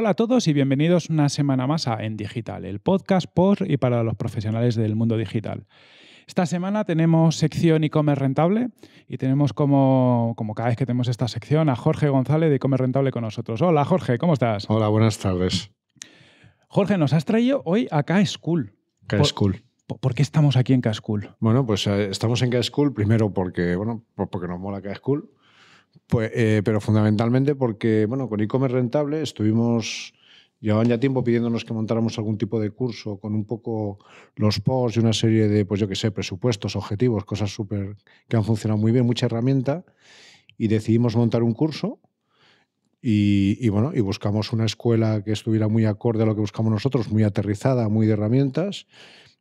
Hola a todos y bienvenidos una semana más a En Digital, el podcast por y para los profesionales del mundo digital. Esta semana tenemos sección e-commerce rentable y tenemos como, como cada vez que tenemos esta sección a Jorge González de e-commerce rentable con nosotros. Hola Jorge, ¿cómo estás? Hola, buenas tardes. Jorge, nos has traído hoy a K-School. K-School. ¿Por qué estamos aquí en K-School? Bueno, pues eh, estamos en K-School primero porque, bueno, porque nos mola K-School, pues, eh, pero fundamentalmente porque, bueno, con e-commerce rentable estuvimos, llevaban ya tiempo pidiéndonos que montáramos algún tipo de curso con un poco los posts y una serie de, pues yo qué sé, presupuestos, objetivos, cosas súper que han funcionado muy bien, mucha herramienta, y decidimos montar un curso. Y, bueno, y buscamos una escuela que estuviera muy acorde a lo que buscamos nosotros, muy aterrizada, muy de herramientas.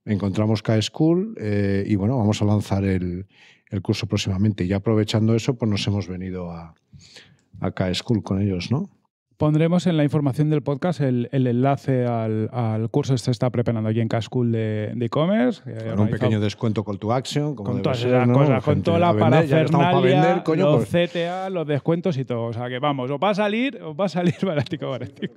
Encontramos K-School eh, y bueno, vamos a lanzar el, el curso próximamente. Y aprovechando eso, pues nos hemos venido a, a K-School con ellos, ¿no? Pondremos en la información del podcast el, enlace al, curso que este se está preparando aquí en School de e-commerce. Eh, con un pequeño descuento call to action. con todas esas cosas, con toda la parafernalia, para los pues CTA, los descuentos y todo. O sea que vamos, o va a salir, o va a salir barático, barático.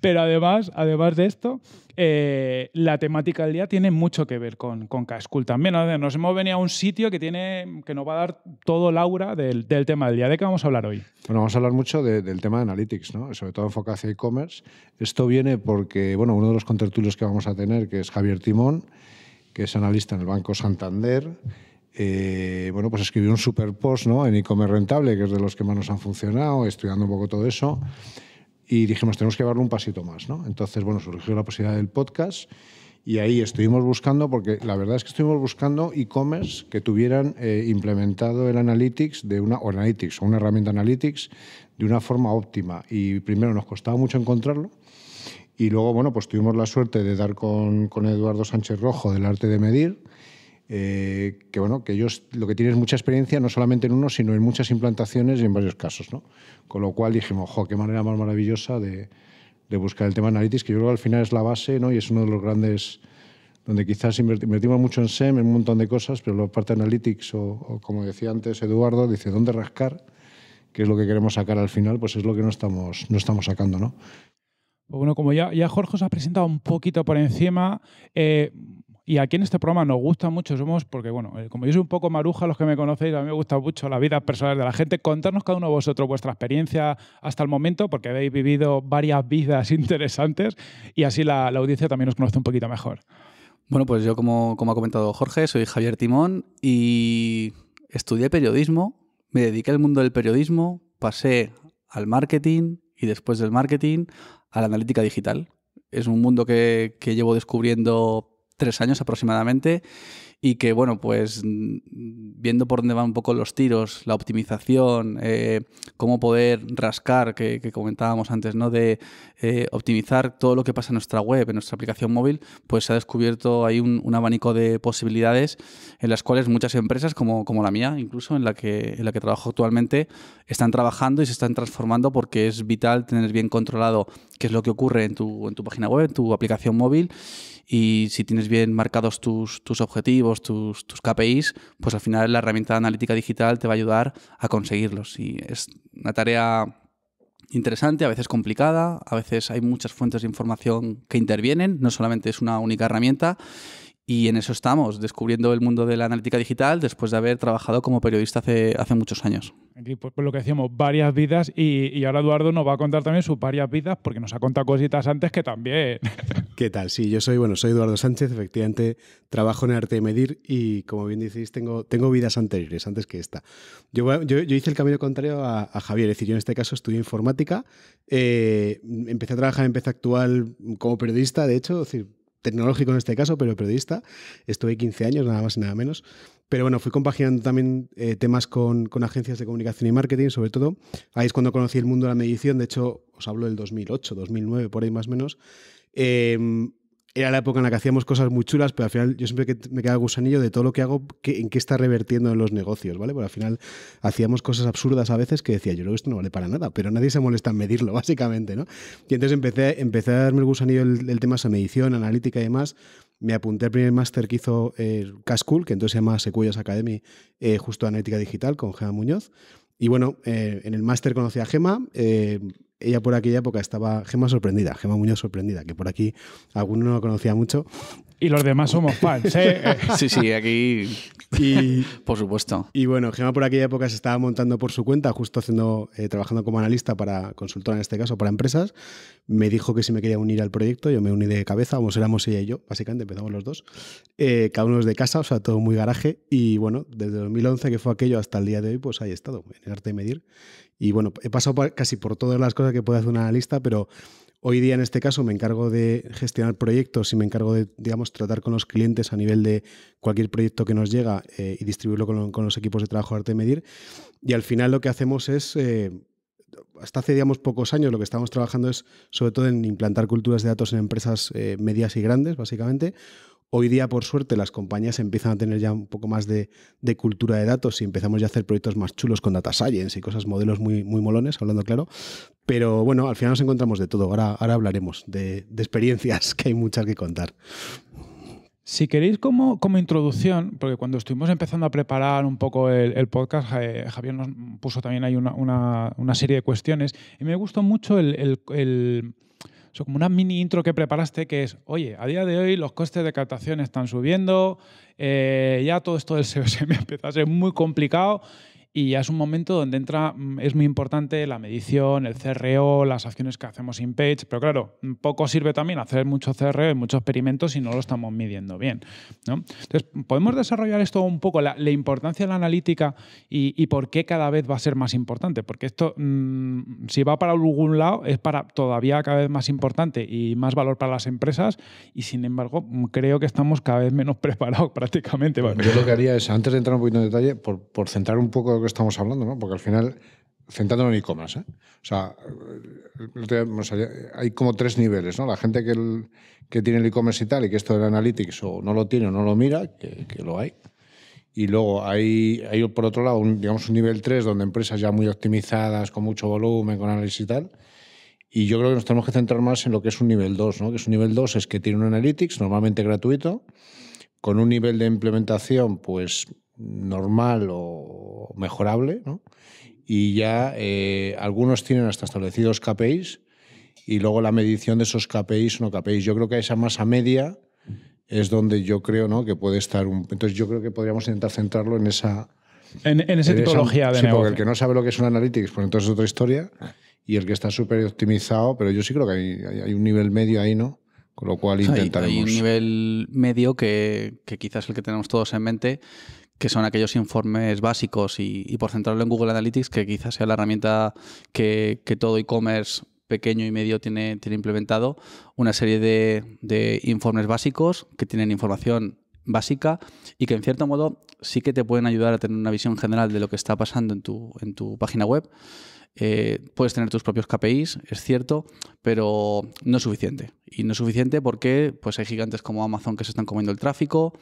Pero además, además de esto, eh, la temática del día tiene mucho que ver con, con School. también. Nos hemos venido a un sitio que, tiene, que nos va a dar todo el aura del, del tema del día. ¿De qué vamos a hablar hoy? Bueno, vamos a hablar mucho del tema de Analytics, ¿no? sobre todo enfocado hacia e-commerce. Esto viene porque bueno, uno de los contertulios que vamos a tener, que es Javier Timón, que es analista en el Banco Santander, eh, bueno, pues escribió un super post ¿no? en e-commerce rentable, que es de los que más nos han funcionado, estudiando un poco todo eso y dijimos, tenemos que llevarlo un pasito más. ¿no? Entonces, bueno, surgió la posibilidad del podcast y ahí estuvimos buscando, porque la verdad es que estuvimos buscando e-commerce que tuvieran eh, implementado el Analytics, de una, o Analytics, o una herramienta Analytics, de una forma óptima. Y primero nos costaba mucho encontrarlo. Y luego, bueno, pues tuvimos la suerte de dar con, con Eduardo Sánchez Rojo del Arte de Medir eh, que bueno, que ellos lo que tienen es mucha experiencia, no solamente en uno, sino en muchas implantaciones y en varios casos. ¿no? Con lo cual dijimos, jo, qué manera más maravillosa de, buscar el tema analytics, que yo creo que al final es la base ¿no? y es uno de los grandes donde quizás invertimos mucho en SEM, en un montón de cosas, pero la parte de analytics, o, como decía antes Eduardo, dice, ¿dónde rascar? qué es lo que queremos sacar al final, pues es lo que no estamos, no estamos sacando, ¿no? Pues bueno, como ya, ya Jorge os ha presentado un poquito por encima, eh, y aquí en este programa nos gusta mucho, somos, porque bueno, eh, como yo soy un poco maruja, los que me conocéis, a mí me gusta mucho la vida personal de la gente. Contarnos cada uno de vosotros vuestra experiencia hasta el momento, porque habéis vivido varias vidas interesantes y así la, audiencia también nos conoce un poquito mejor. Bueno, pues yo, como, como ha comentado Jorge, soy Javier Timón y estudié periodismo, me dediqué al mundo del periodismo, pasé al marketing y después del marketing a la analítica digital. Es un mundo que, que llevo descubriendo tres años aproximadamente y que, bueno, pues viendo por dónde van un poco los tiros, la optimización, eh, cómo poder rascar, que, comentábamos antes, ¿no? De eh, optimizar todo lo que pasa en nuestra web, en nuestra aplicación móvil, pues se ha descubierto ahí un, un abanico de posibilidades en las cuales muchas empresas, como, como la mía, incluso en la, que, en la que trabajo actualmente, están trabajando y se están transformando porque es vital tener bien controlado qué es lo que ocurre en tu, en tu página web, en tu aplicación móvil y si tienes bien marcados tus, tus objetivos tus, KPIs, pues al final la herramienta analítica digital te va a ayudar a conseguirlos. Y es una tarea interesante, a veces complicada, a veces hay muchas fuentes de información que intervienen, no solamente es una única herramienta. Y en eso estamos, descubriendo el mundo de la analítica digital después de haber trabajado como periodista hace, hace muchos años. Aquí, pues, pues, lo que decíamos, varias vidas. Y, y, ahora Eduardo nos va a contar también sus varias vidas, porque nos ha contado cositas antes que también. ¿Qué tal? Sí, yo soy, bueno, soy Eduardo Sánchez, efectivamente trabajo en Arte de Medir y, como bien decís, tengo, tengo vidas anteriores, antes que esta. Yo, yo, hice el camino contrario a, Javier, es decir, yo en este caso estudié informática, eh, empecé a trabajar en Actual como periodista, de hecho, es decir, tecnológico en este caso, pero periodista. Estuve 15 años, nada más y nada menos. Pero bueno, fui compaginando también eh, temas con, con, agencias de comunicación y marketing, sobre todo. Ahí es cuando conocí el mundo de la medición, de hecho, os hablo del 2008, 2009, por ahí más o menos. Em, era la época en la que hacíamos cosas muy chulas, pero al final yo siempre me quedaba gusanillo de todo lo que hago, que, en qué está revertiendo en los negocios, ¿vale? Porque al final hacíamos cosas absurdas a veces que decía, yo creo esto no vale para nada, pero nadie se molesta en medirlo, básicamente, ¿no? Y entonces empecé, a darme el gusanillo del tema tema esa medición, analítica y demás. Me apunté al primer máster que hizo eh, Cascool, que entonces se llama Sequoias Academy, justo eh, justo analítica digital, con Gema Muñoz. Y bueno, eh, en el máster conocí a Gema, eh, ella por aquella época estaba Gema sorprendida, Gema Muñoz sorprendida, que por aquí alguno no la conocía mucho. Y los demás somos fans, ¿eh? sí, sí, aquí. Y, por supuesto. Y bueno, Gema por aquella época se estaba montando por su cuenta, justo haciendo, eh, trabajando como analista para consultora en este caso, para empresas. Me dijo que si me quería unir al proyecto, yo me uní de cabeza, vamos, éramos ella y yo, básicamente, empezamos los dos. Eh, cada uno es de casa, o sea, todo muy garaje. Y bueno, desde 2011, que fue aquello, hasta el día de hoy, pues ahí he estado, en el arte de medir. Y bueno, he pasado casi por todas las cosas que puede hacer un analista, pero hoy día en este caso me encargo de gestionar proyectos y me encargo de, digamos, tratar con los clientes a nivel de cualquier proyecto que nos llega eh, y distribuirlo con, los equipos de trabajo de arte medir. Y al final lo que hacemos es... Eh, hasta hace, digamos, pocos años lo que estamos trabajando es sobre todo en implantar culturas de datos en empresas eh, medias y grandes, básicamente, Hoy día, por suerte, las compañías empiezan a tener ya un poco más de, cultura de datos y empezamos ya a hacer proyectos más chulos con data science y cosas, modelos muy, muy molones, hablando claro. Pero bueno, al final nos encontramos de todo. Ahora, hablaremos de, experiencias, que hay muchas que contar. Si queréis como, introducción, porque cuando estuvimos empezando a preparar un poco el, podcast, eh, Javier nos puso también ahí una, serie de cuestiones y me gustó mucho el como una mini intro que preparaste que es, oye, a día de hoy los costes de captación están subiendo, eh, ya todo esto del SEO empieza a ser muy complicado y ya es un momento donde entra, mm, es muy importante la medición, el CRO, e las acciones que hacemos in page, pero claro, mm, poco sirve también hacer mucho CRO e y muchos experimentos si no lo estamos midiendo bien. Entonces, podemos desarrollar esto un poco, la, importancia de la analítica y, por qué cada vez va a ser más importante, porque esto, mm, si va para algún lado, es para todavía cada vez más importante y más valor para las empresas y sin embargo, creo que estamos cada vez menos preparados prácticamente. yo lo que haría es, antes de entrar un poquito en detalle, por, por centrar un poco estamos hablando, ¿no? Porque al final, centrándonos en e-commerce, ¿eh? o sea, hay como tres niveles, ¿no? La gente que, que tiene el e-commerce y tal, y que esto del analytics o no lo tiene o no lo mira, que, lo hay. Y luego hay, hay por otro lado, un, digamos, un nivel 3 donde empresas ya muy optimizadas, con mucho volumen, con análisis y tal. Y yo creo que nos tenemos que centrar más en lo que es un nivel 2, ¿no? Que es un nivel 2 es que tiene un analytics normalmente gratuito, con un nivel de implementación, pues normal o mejorable, ¿no? y ya eh, algunos tienen hasta establecidos KPIs y luego la medición de esos KPIs o no KPIs. Yo creo que esa masa media es donde yo creo ¿no? que puede estar un... Entonces yo creo que podríamos intentar centrarlo en esa... En, esa tipología de sí, Porque el que no sabe lo que es un analytics, pues entonces es otra historia. Y el que está súper optimizado, pero yo sí creo que hay, un nivel medio ahí, ¿no? Con lo cual intentaremos... Hay, hay un nivel medio que, que quizás el que tenemos todos en mente, que son aquellos informes básicos y, por centrarlo en Google Analytics, que quizás sea la herramienta que, todo e-commerce pequeño y medio tiene, implementado, una serie de, informes básicos que tienen información básica y que en cierto modo sí que te pueden ayudar a tener una visión general de lo que está pasando en tu, en tu página web. Eh, puedes tener tus propios KPIs, es cierto, pero no es suficiente. Y no es suficiente porque pues, hay gigantes como Amazon que se están comiendo el tráfico,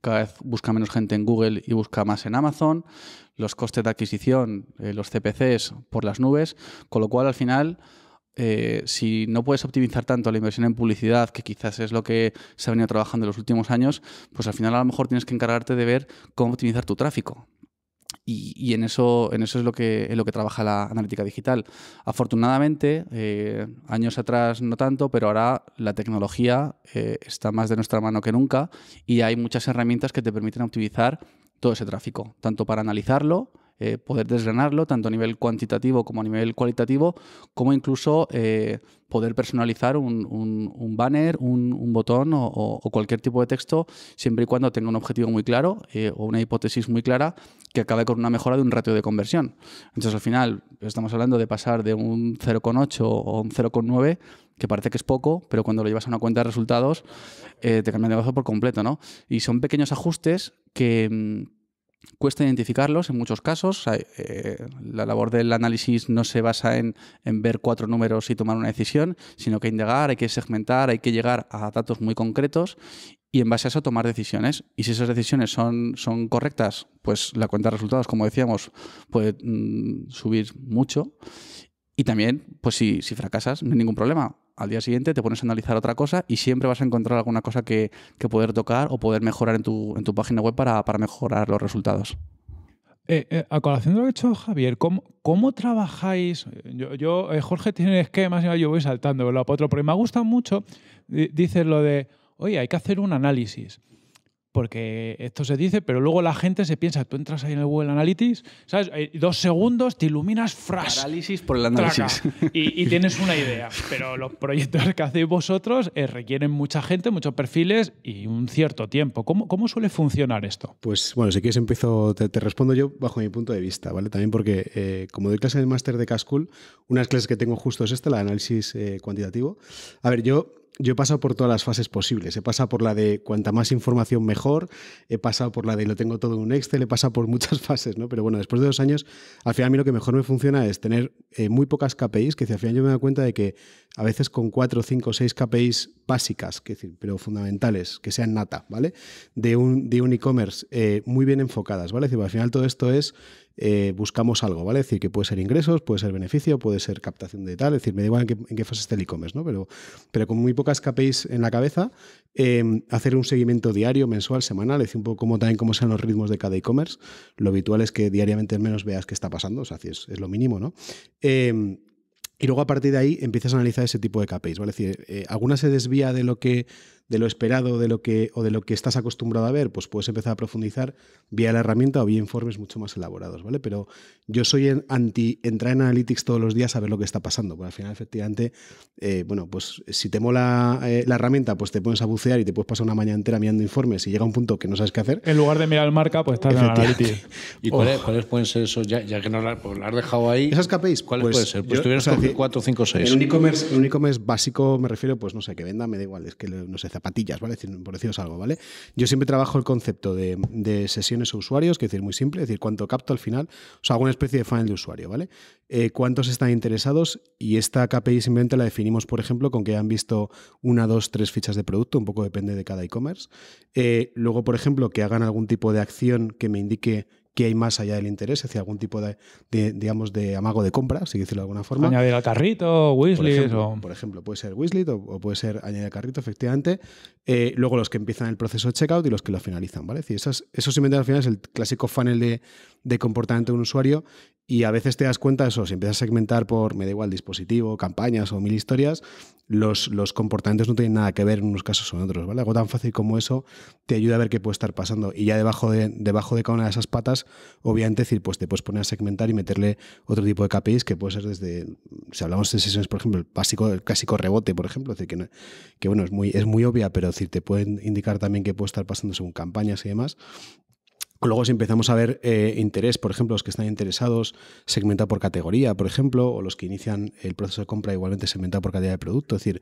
cada vez busca menos gente en Google y busca más en Amazon, los costes de adquisición, eh, los CPCs por las nubes, con lo cual al final, eh, si no puedes optimizar tanto la inversión en publicidad, que quizás es lo que se ha venido trabajando en los últimos años, pues al final a lo mejor tienes que encargarte de ver cómo optimizar tu tráfico. Y, en, eso, en eso es lo que, en lo que trabaja la analítica digital. Afortunadamente, eh, años atrás no tanto, pero ahora la tecnología eh, está más de nuestra mano que nunca y hay muchas herramientas que te permiten optimizar todo ese tráfico, tanto para analizarlo eh, poder desgranarlo, tanto a nivel cuantitativo como a nivel cualitativo, como incluso eh, poder personalizar un, banner, un, botón o, cualquier tipo de texto, siempre y cuando tenga un objetivo muy claro eh, o una hipótesis muy clara que acabe con una mejora de un ratio de conversión. Entonces, al final, estamos hablando de pasar de un 0,8 o un 0,9 que parece que es poco, pero cuando lo llevas a una cuenta de resultados te cambian de negocio por completo, Y son pequeños ajustes que mm, Cuesta identificarlos en muchos casos. Eh, la labor del análisis no se basa en, ver cuatro números y tomar una decisión, sino que indagar, hay que segmentar, hay que llegar a datos muy concretos y en base a eso tomar decisiones. Y si esas decisiones son, son correctas, pues la cuenta de resultados, como decíamos, puede mm, subir mucho. Y también, pues si, si fracasas, no hay ningún problema al día siguiente te pones a analizar otra cosa y siempre vas a encontrar alguna cosa que, poder tocar o poder mejorar en tu, página web para, mejorar los resultados. Eh, eh, a colación de lo que ha hecho Javier, ¿cómo, cómo trabajáis? Yo, yo eh, Jorge tiene esquemas y yo voy saltando otro, pero me gusta mucho, dices lo de, oye, hay que hacer un análisis porque esto se dice, pero luego la gente se piensa, tú entras ahí en el Google Analytics, ¿sabes? Dos segundos, te iluminas, frases, Análisis por el análisis. y, tienes una idea. Pero los proyectos que hacéis vosotros eh, requieren mucha gente, muchos perfiles y un cierto tiempo. ¿Cómo, suele funcionar esto? Pues bueno, si quieres empiezo, te, respondo yo bajo mi punto de vista, ¿vale? También porque eh, como doy clases en el máster de Cascool, las clases que tengo justo es esta, la de análisis eh, cuantitativo. A ver, yo yo he pasado por todas las fases posibles. He pasado por la de cuanta más información mejor, he pasado por la de lo tengo todo en un Excel, he pasado por muchas fases, ¿no? Pero bueno, después de dos años, al final a mí lo que mejor me funciona es tener eh, muy pocas KPIs, que al final yo me doy cuenta de que a veces con cuatro, cinco, seis KPIs básicas, que decir, pero fundamentales, que sean nata, ¿vale? De un de un e-commerce eh, muy bien enfocadas, ¿vale? Es al final todo esto es eh, buscamos algo, ¿vale? Es decir, que puede ser ingresos, puede ser beneficio, puede ser captación de tal, es decir, me da igual en qué, fase está el e-commerce, ¿no? Pero, pero con muy pocas KPIs en la cabeza, em, hacer un seguimiento diario, mensual, semanal, es decir, un poco como, también cómo sean los ritmos de cada e-commerce. Lo habitual es que diariamente al menos veas qué está pasando, o sea, es, es lo mínimo, ¿no? Em, y luego a partir de ahí empiezas a analizar ese tipo de KPIs, ¿vale? Es decir, eh, alguna se desvía de lo que de lo esperado de lo que, o de lo que estás acostumbrado a ver, pues puedes empezar a profundizar vía la herramienta o vía informes mucho más elaborados, ¿vale? Pero yo soy anti entrar en Analytics todos los días a ver lo que está pasando, porque al final efectivamente, eh, bueno, pues si te mola eh, la herramienta, pues te pones a bucear y te puedes pasar una mañana entera mirando informes y llega un punto que no sabes qué hacer. En lugar de mirar el marca, pues estás en Analytics. ¿Y cuáles, pueden ser esos? Ya, que no lo pues has dejado ahí. ¿Esas capéis ¿Cuáles pues pueden ser? Pues tuvieras 4, 5, 6. En un e-commerce básico me refiero, pues no sé, que venda, me da igual, es que no sé, patillas, ¿vale? Por deciros algo, ¿vale? Yo siempre trabajo el concepto de, sesiones o usuarios, que es decir, muy simple, es decir, cuánto capto al final, o sea, alguna especie de final de usuario, ¿vale? Eh, cuántos están interesados y esta KPI simplemente la definimos, por ejemplo, con que han visto una, dos, tres fichas de producto, un poco depende de cada e-commerce. Eh, luego, por ejemplo, que hagan algún tipo de acción que me indique qué hay más allá del interés, hacia algún tipo de, digamos, de amago de compra, si decirlo de alguna forma. Añadir al carrito, Weasley. Por ejemplo, puede ser Weasley o, puede ser añadir al carrito, efectivamente. Eh, luego los que empiezan el proceso de checkout y los que lo finalizan, ¿vale? Es eso simplemente al final es el clásico funnel de, de comportamiento de un usuario y a veces te das cuenta de eso, si empiezas a segmentar por, me da igual, dispositivo, campañas o mil historias, los, los comportamientos no tienen nada que ver en unos casos o en otros, ¿vale? Algo tan fácil como eso te ayuda a ver qué puede estar pasando. Y ya debajo debajo de cada una de esas patas obviamente decir, pues te puedes poner a segmentar y meterle otro tipo de KPIs que puede ser desde, si hablamos de sesiones, por ejemplo, el, básico, el clásico rebote, por ejemplo, que, bueno, es muy, es muy obvia, pero decir, te pueden indicar también qué puede estar pasando según campañas y demás. Luego si empezamos a ver eh, interés, por ejemplo, los que están interesados, segmenta por categoría, por ejemplo, o los que inician el proceso de compra igualmente segmenta por categoría de producto. Es decir,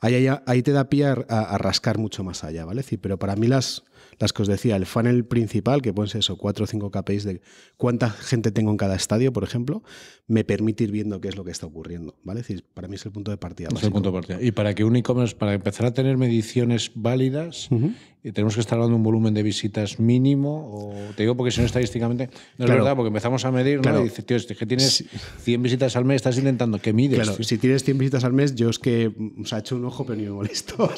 ahí, ahí, te da pie a, rascar mucho más allá, ¿vale? decir, pero para mí las, las que os decía, el funnel principal, que pueden ser eso, cuatro o 5 KPIs de cuánta gente tengo en cada estadio, por ejemplo, me permite ir viendo qué es lo que está ocurriendo. ¿vale? para mí es el punto de partida. Es el punto de partida. Y para que un e para empezar a tener mediciones válidas tenemos que estar hablando de un volumen de visitas mínimo, o te digo porque si no estadísticamente, no es verdad, porque empezamos a medir, dices, tío, es que tienes 100 visitas al mes, estás intentando que mides. Claro, si tienes 100 visitas al mes, yo es que mm, o se ha hecho un ojo, pero ni me molesto,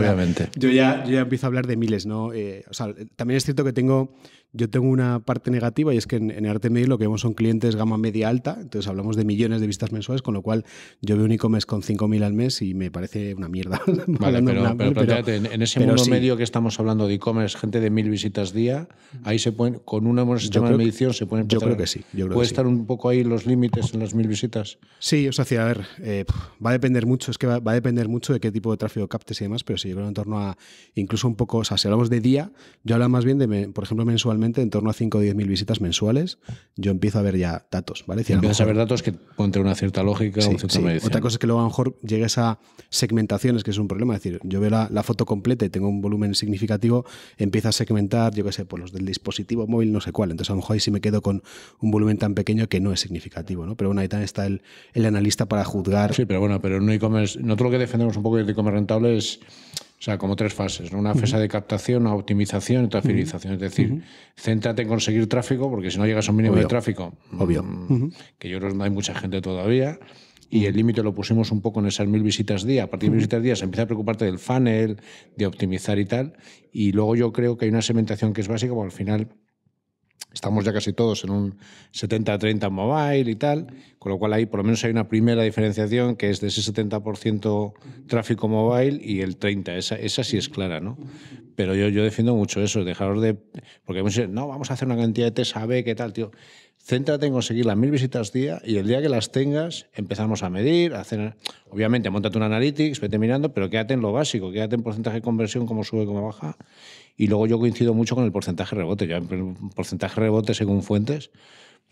Obviamente. yo, ya, ya empiezo a hablar de miles, ¿no? Eh, o sea, también es cierto que tengo... Yo tengo una parte negativa y es que en, en arte medio lo que vemos son clientes gama media alta, entonces hablamos de millones de vistas mensuales, con lo cual yo veo un e-commerce con 5.000 al mes y me parece una mierda. Vale, pero, en ese mundo medio que estamos hablando de e-commerce, gente de mil visitas día, ahí se pueden, con una buena sistema de medición se pueden Yo creo que sí. Yo creo ¿Puede estar un poco ahí los límites en las mil visitas? Sí, o sea, a ver, eh, va a depender mucho, es que va, a depender mucho de qué tipo de tráfico captes y demás, pero si yo en torno a incluso un poco, o sea, si hablamos de día, yo hablo más bien de, por ejemplo, mensualmente en torno a 5 o 10 mil visitas mensuales, yo empiezo a ver ya datos, ¿vale? Empiezas a, ver datos que ponte una cierta lógica Otra cosa es que luego a lo mejor llegues a segmentaciones, que es un problema. Es decir, yo veo la, foto completa y tengo un volumen significativo, empieza a segmentar, yo qué sé, por pues los del dispositivo móvil, no sé cuál. Entonces a lo mejor ahí sí me quedo con un volumen tan pequeño que no es significativo, ¿no? Pero bueno, ahí también está el, analista para juzgar. Sí, pero bueno, pero no hay e-commerce, nosotros lo que defendemos un poco de e-commerce rentable es o sea, como tres fases, Una fase de captación, una optimización y otra finalización. Es decir, céntrate en conseguir tráfico, porque si no llegas a un mínimo de tráfico, Obvio. Mm, que yo creo que no hay mucha gente todavía, y el límite lo pusimos un poco en esas mil visitas día. A partir de mil visitas día se empieza a preocuparte del funnel, de optimizar y tal. Y luego yo creo que hay una segmentación que es básica, porque al final estamos ya casi todos en un 70-30 mobile y tal, con lo cual ahí por lo menos hay una primera diferenciación que es de ese 70% tráfico mobile y el 30%, esa, esa sí es clara, ¿no? Pero yo, yo defiendo mucho eso, dejaros de... Porque hemos no, vamos a hacer una cantidad de test sabe ¿qué tal, tío? Céntrate en conseguir las mil visitas día y el día que las tengas empezamos a medir, a hacer... Obviamente, montate un analytics, vete mirando, pero quédate en lo básico, quédate en porcentaje de conversión, cómo sube, cómo baja y luego yo coincido mucho con el porcentaje de rebote. porcentaje de rebote según fuentes,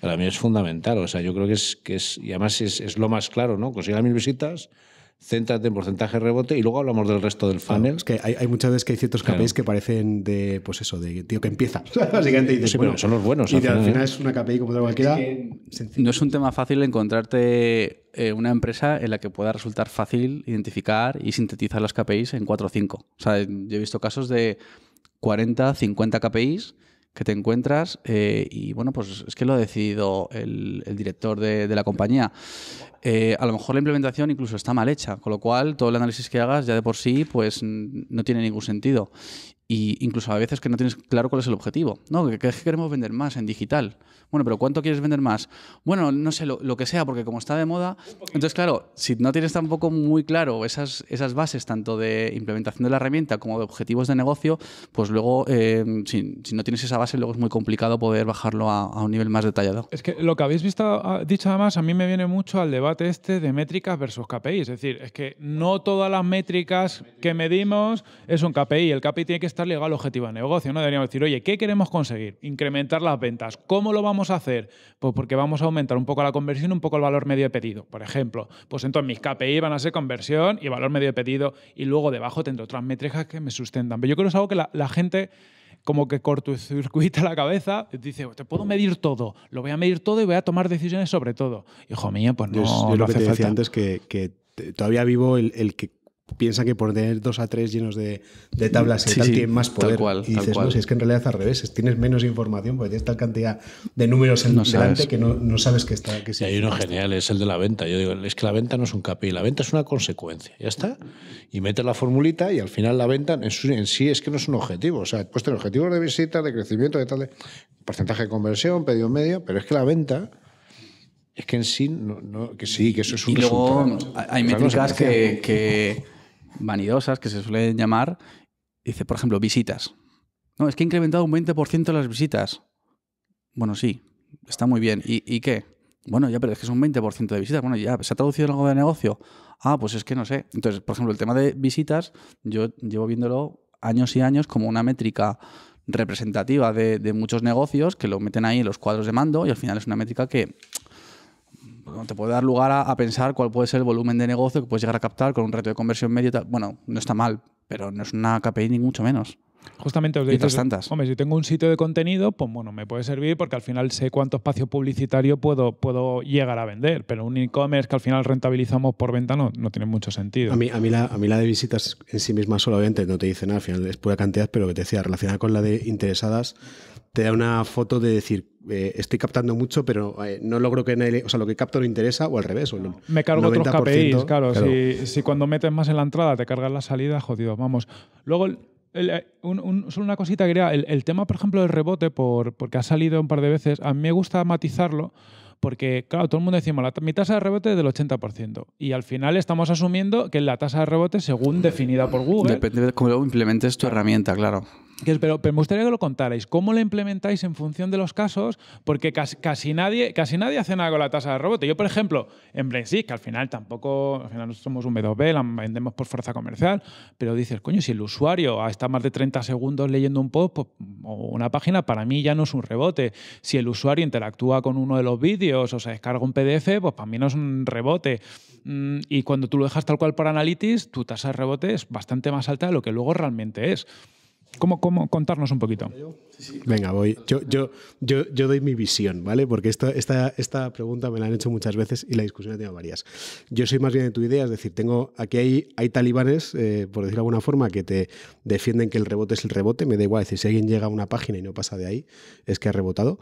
para mí es fundamental. O sea, yo creo que es, que es y además es, lo más claro, ¿no? Consigue mil visitas, céntrate en porcentaje de rebote y luego hablamos del resto del funnel. es que hay, muchas veces que hay ciertos KPIs que parecen de, pues eso, de tío que empieza. Básicamente sí, bueno, son los buenos. Y al ¿eh? final, es una KPI como de cualquiera. no es un tema fácil encontrarte eh, una empresa en la que pueda resultar fácil identificar y sintetizar las KPIs en 4 o 5. O sea, yo he visto casos de 40, 50 KPIs que te encuentras eh, y bueno, pues es que lo ha decidido el, director de, la compañía. Eh, a lo mejor la implementación incluso está mal hecha, con lo cual todo el análisis que hagas ya de por sí pues no tiene ningún sentido. Y incluso a veces que no tienes claro cuál es el objetivo. No, que, queremos vender más en digital. Bueno, pero ¿cuánto quieres vender más? Bueno, no sé, lo, que sea, porque como está de moda. Entonces, claro, si no tienes tampoco muy claro esas, esas bases, tanto de implementación de la herramienta como de objetivos de negocio, pues luego, eh, si, no tienes esa base, luego es muy complicado poder bajarlo a, un nivel más detallado. Es que lo que habéis visto, ah, dicho además, a mí me viene mucho al debate este de métricas versus KPI. Es decir, es que no todas las métricas que medimos es un KPI. El KPI tiene que estar estar ligado al objetivo de negocio, ¿no? Deberíamos decir, oye, ¿qué queremos conseguir? Incrementar las ventas. ¿Cómo lo vamos a hacer? Pues porque vamos a aumentar un poco la conversión, un poco el valor medio de pedido, por ejemplo. Pues entonces mis KPI van a ser conversión y valor medio de pedido y luego debajo tendré otras métricas que me sustentan. Pero yo creo que es algo que la, gente como que cortocircuita la cabeza, dice, te puedo medir todo, lo voy a medir todo y voy a tomar decisiones sobre todo. Hijo mío, pues no. Yo, lo que hace decía falta. antes que, que todavía vivo el, el, que piensa que por tener dos a tres llenos de, de tablas y tal tiene más poder. cual, y dices, no, si es que en realidad es al revés, tienes menos información porque tienes tal cantidad de números en no delante que no, no, sabes qué está. Que sí. y hay uno genial, es el de la venta. Yo digo, es que la venta no es un capi, la venta es una consecuencia. Ya está. Y metes la formulita y al final la venta en, sí es que no es un objetivo. O sea, pues tener objetivos de visita de crecimiento, de tal, de porcentaje de conversión, pedido medio, pero es que la venta es que en sí, no, que sí, que eso es un y luego hay métricas que, que, vanidosas, que se suelen llamar, dice, por ejemplo, visitas. No, es que ha incrementado un 20% las visitas. Bueno, sí, está muy bien. ¿Y, qué? Bueno, ya, pero es que es un 20% de visitas. Bueno, ya, ¿se ha traducido en algo de negocio? Ah, pues es que no sé. Entonces, por ejemplo, el tema de visitas, yo llevo viéndolo años y años como una métrica representativa de muchos negocios que lo meten ahí en los cuadros de mando y al final es una métrica que te puede dar lugar a, pensar cuál puede ser el volumen de negocio que puedes llegar a captar con un reto de conversión medio. Bueno, no está mal, pero no es una KPI ni mucho menos. Justamente os tantas. Hombre, si tengo un sitio de contenido, pues bueno, me puede servir porque al final sé cuánto espacio publicitario puedo, puedo llegar a vender, pero un e-commerce que al final rentabilizamos por venta no, no tiene mucho sentido. A mí, a mí, la, a mí la de visitas en sí misma solamente no te dice nada, al final es pura cantidad, pero que te decía, relacionada con la de interesadas, te da una foto de decir, eh, estoy captando mucho, pero eh, no logro que o sea, lo que capto no interesa o al revés. O Me cargo otros KPIs, claro. Si, cuando metes más en la entrada te cargas la salida, jodido, vamos. Luego, eh, solo una cosita que quería, el, tema, por ejemplo, del rebote, por, porque ha salido un par de veces, a mí me gusta matizarlo. Porque, claro, todo el mundo decimos, la, mi tasa de rebote es del 80%. Y al final estamos asumiendo que es la tasa de rebote según definida por Google. Depende de cómo implementes tu herramienta, claro. Pero, me gustaría que lo contarais. ¿Cómo lo implementáis en función de los casos? Porque casi, nadie, casi nadie hace nada con la tasa de rebote. Yo, por ejemplo, en Brexit, que al final tampoco, al final somos un B2B, la vendemos por fuerza comercial, pero dices, coño, si el usuario está más de 30 segundos leyendo un post pues, o una página, para mí ya no es un rebote. Si el usuario interactúa con uno de los vídeos o se descarga un PDF, pues para mí no es un rebote. Mm, y cuando tú lo dejas tal cual por Analytics, tu tasa de rebote es bastante más alta de lo que luego realmente es. ¿Cómo, cómo contarnos un poquito? Venga, voy. Yo, yo, yo, yo doy mi visión, ¿vale? Porque esto, esta, esta pregunta me la han hecho muchas veces y la discusión ha tenido varias. Yo soy más bien de tu idea, es decir, tengo aquí hay, hay talibanes, eh, por decirlo de alguna forma, que te defienden que el rebote es el rebote, me da igual, es decir, si alguien llega a una página y no pasa de ahí, es que ha rebotado.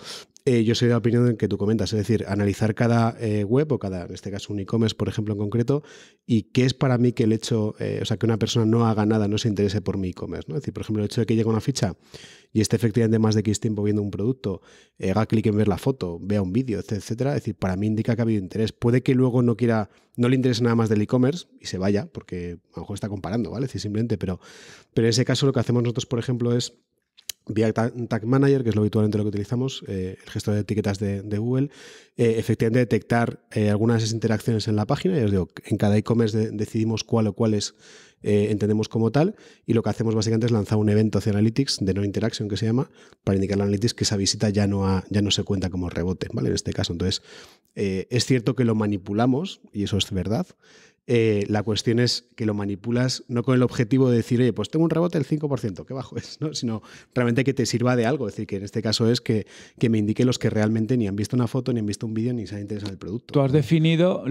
Eh, yo soy de la opinión en que tú comentas, es decir, analizar cada eh, web o cada, en este caso, un e-commerce, por ejemplo, en concreto, y qué es para mí que el hecho, eh, o sea, que una persona no haga nada, no se interese por mi e-commerce, ¿no? Es decir, por ejemplo, el hecho de que llegue una ficha y esté efectivamente más de X tiempo viendo un producto, haga clic en ver la foto, vea un vídeo, etcétera, es decir, para mí indica que ha habido interés. Puede que luego no quiera, no le interese nada más del e-commerce y se vaya, porque a lo mejor está comparando, ¿vale? Es decir, simplemente, pero, pero en ese caso lo que hacemos nosotros, por ejemplo, es Via Tag Manager, que es lo habitualmente lo que utilizamos, eh, el gestor de etiquetas de, Google, eh, efectivamente detectar eh, algunas de esas interacciones en la página. Ya os digo, en cada e-commerce decidimos cuál o cuáles entendemos como tal y lo que hacemos básicamente es lanzar un evento hacia Analytics de no interaction que se llama para indicar a Analytics que esa visita ya no, ya no se cuenta como rebote, ¿vale? En este caso, entonces, es cierto que lo manipulamos y eso es verdad, eh, la cuestión es que lo manipulas no con el objetivo de decir, oye, pues tengo un rebote del 5%, qué bajo es, ¿no? sino realmente que te sirva de algo. Es decir, que en este caso es que, que me indique los que realmente ni han visto una foto, ni han visto un vídeo, ni se han interesado en el producto. Tú has definido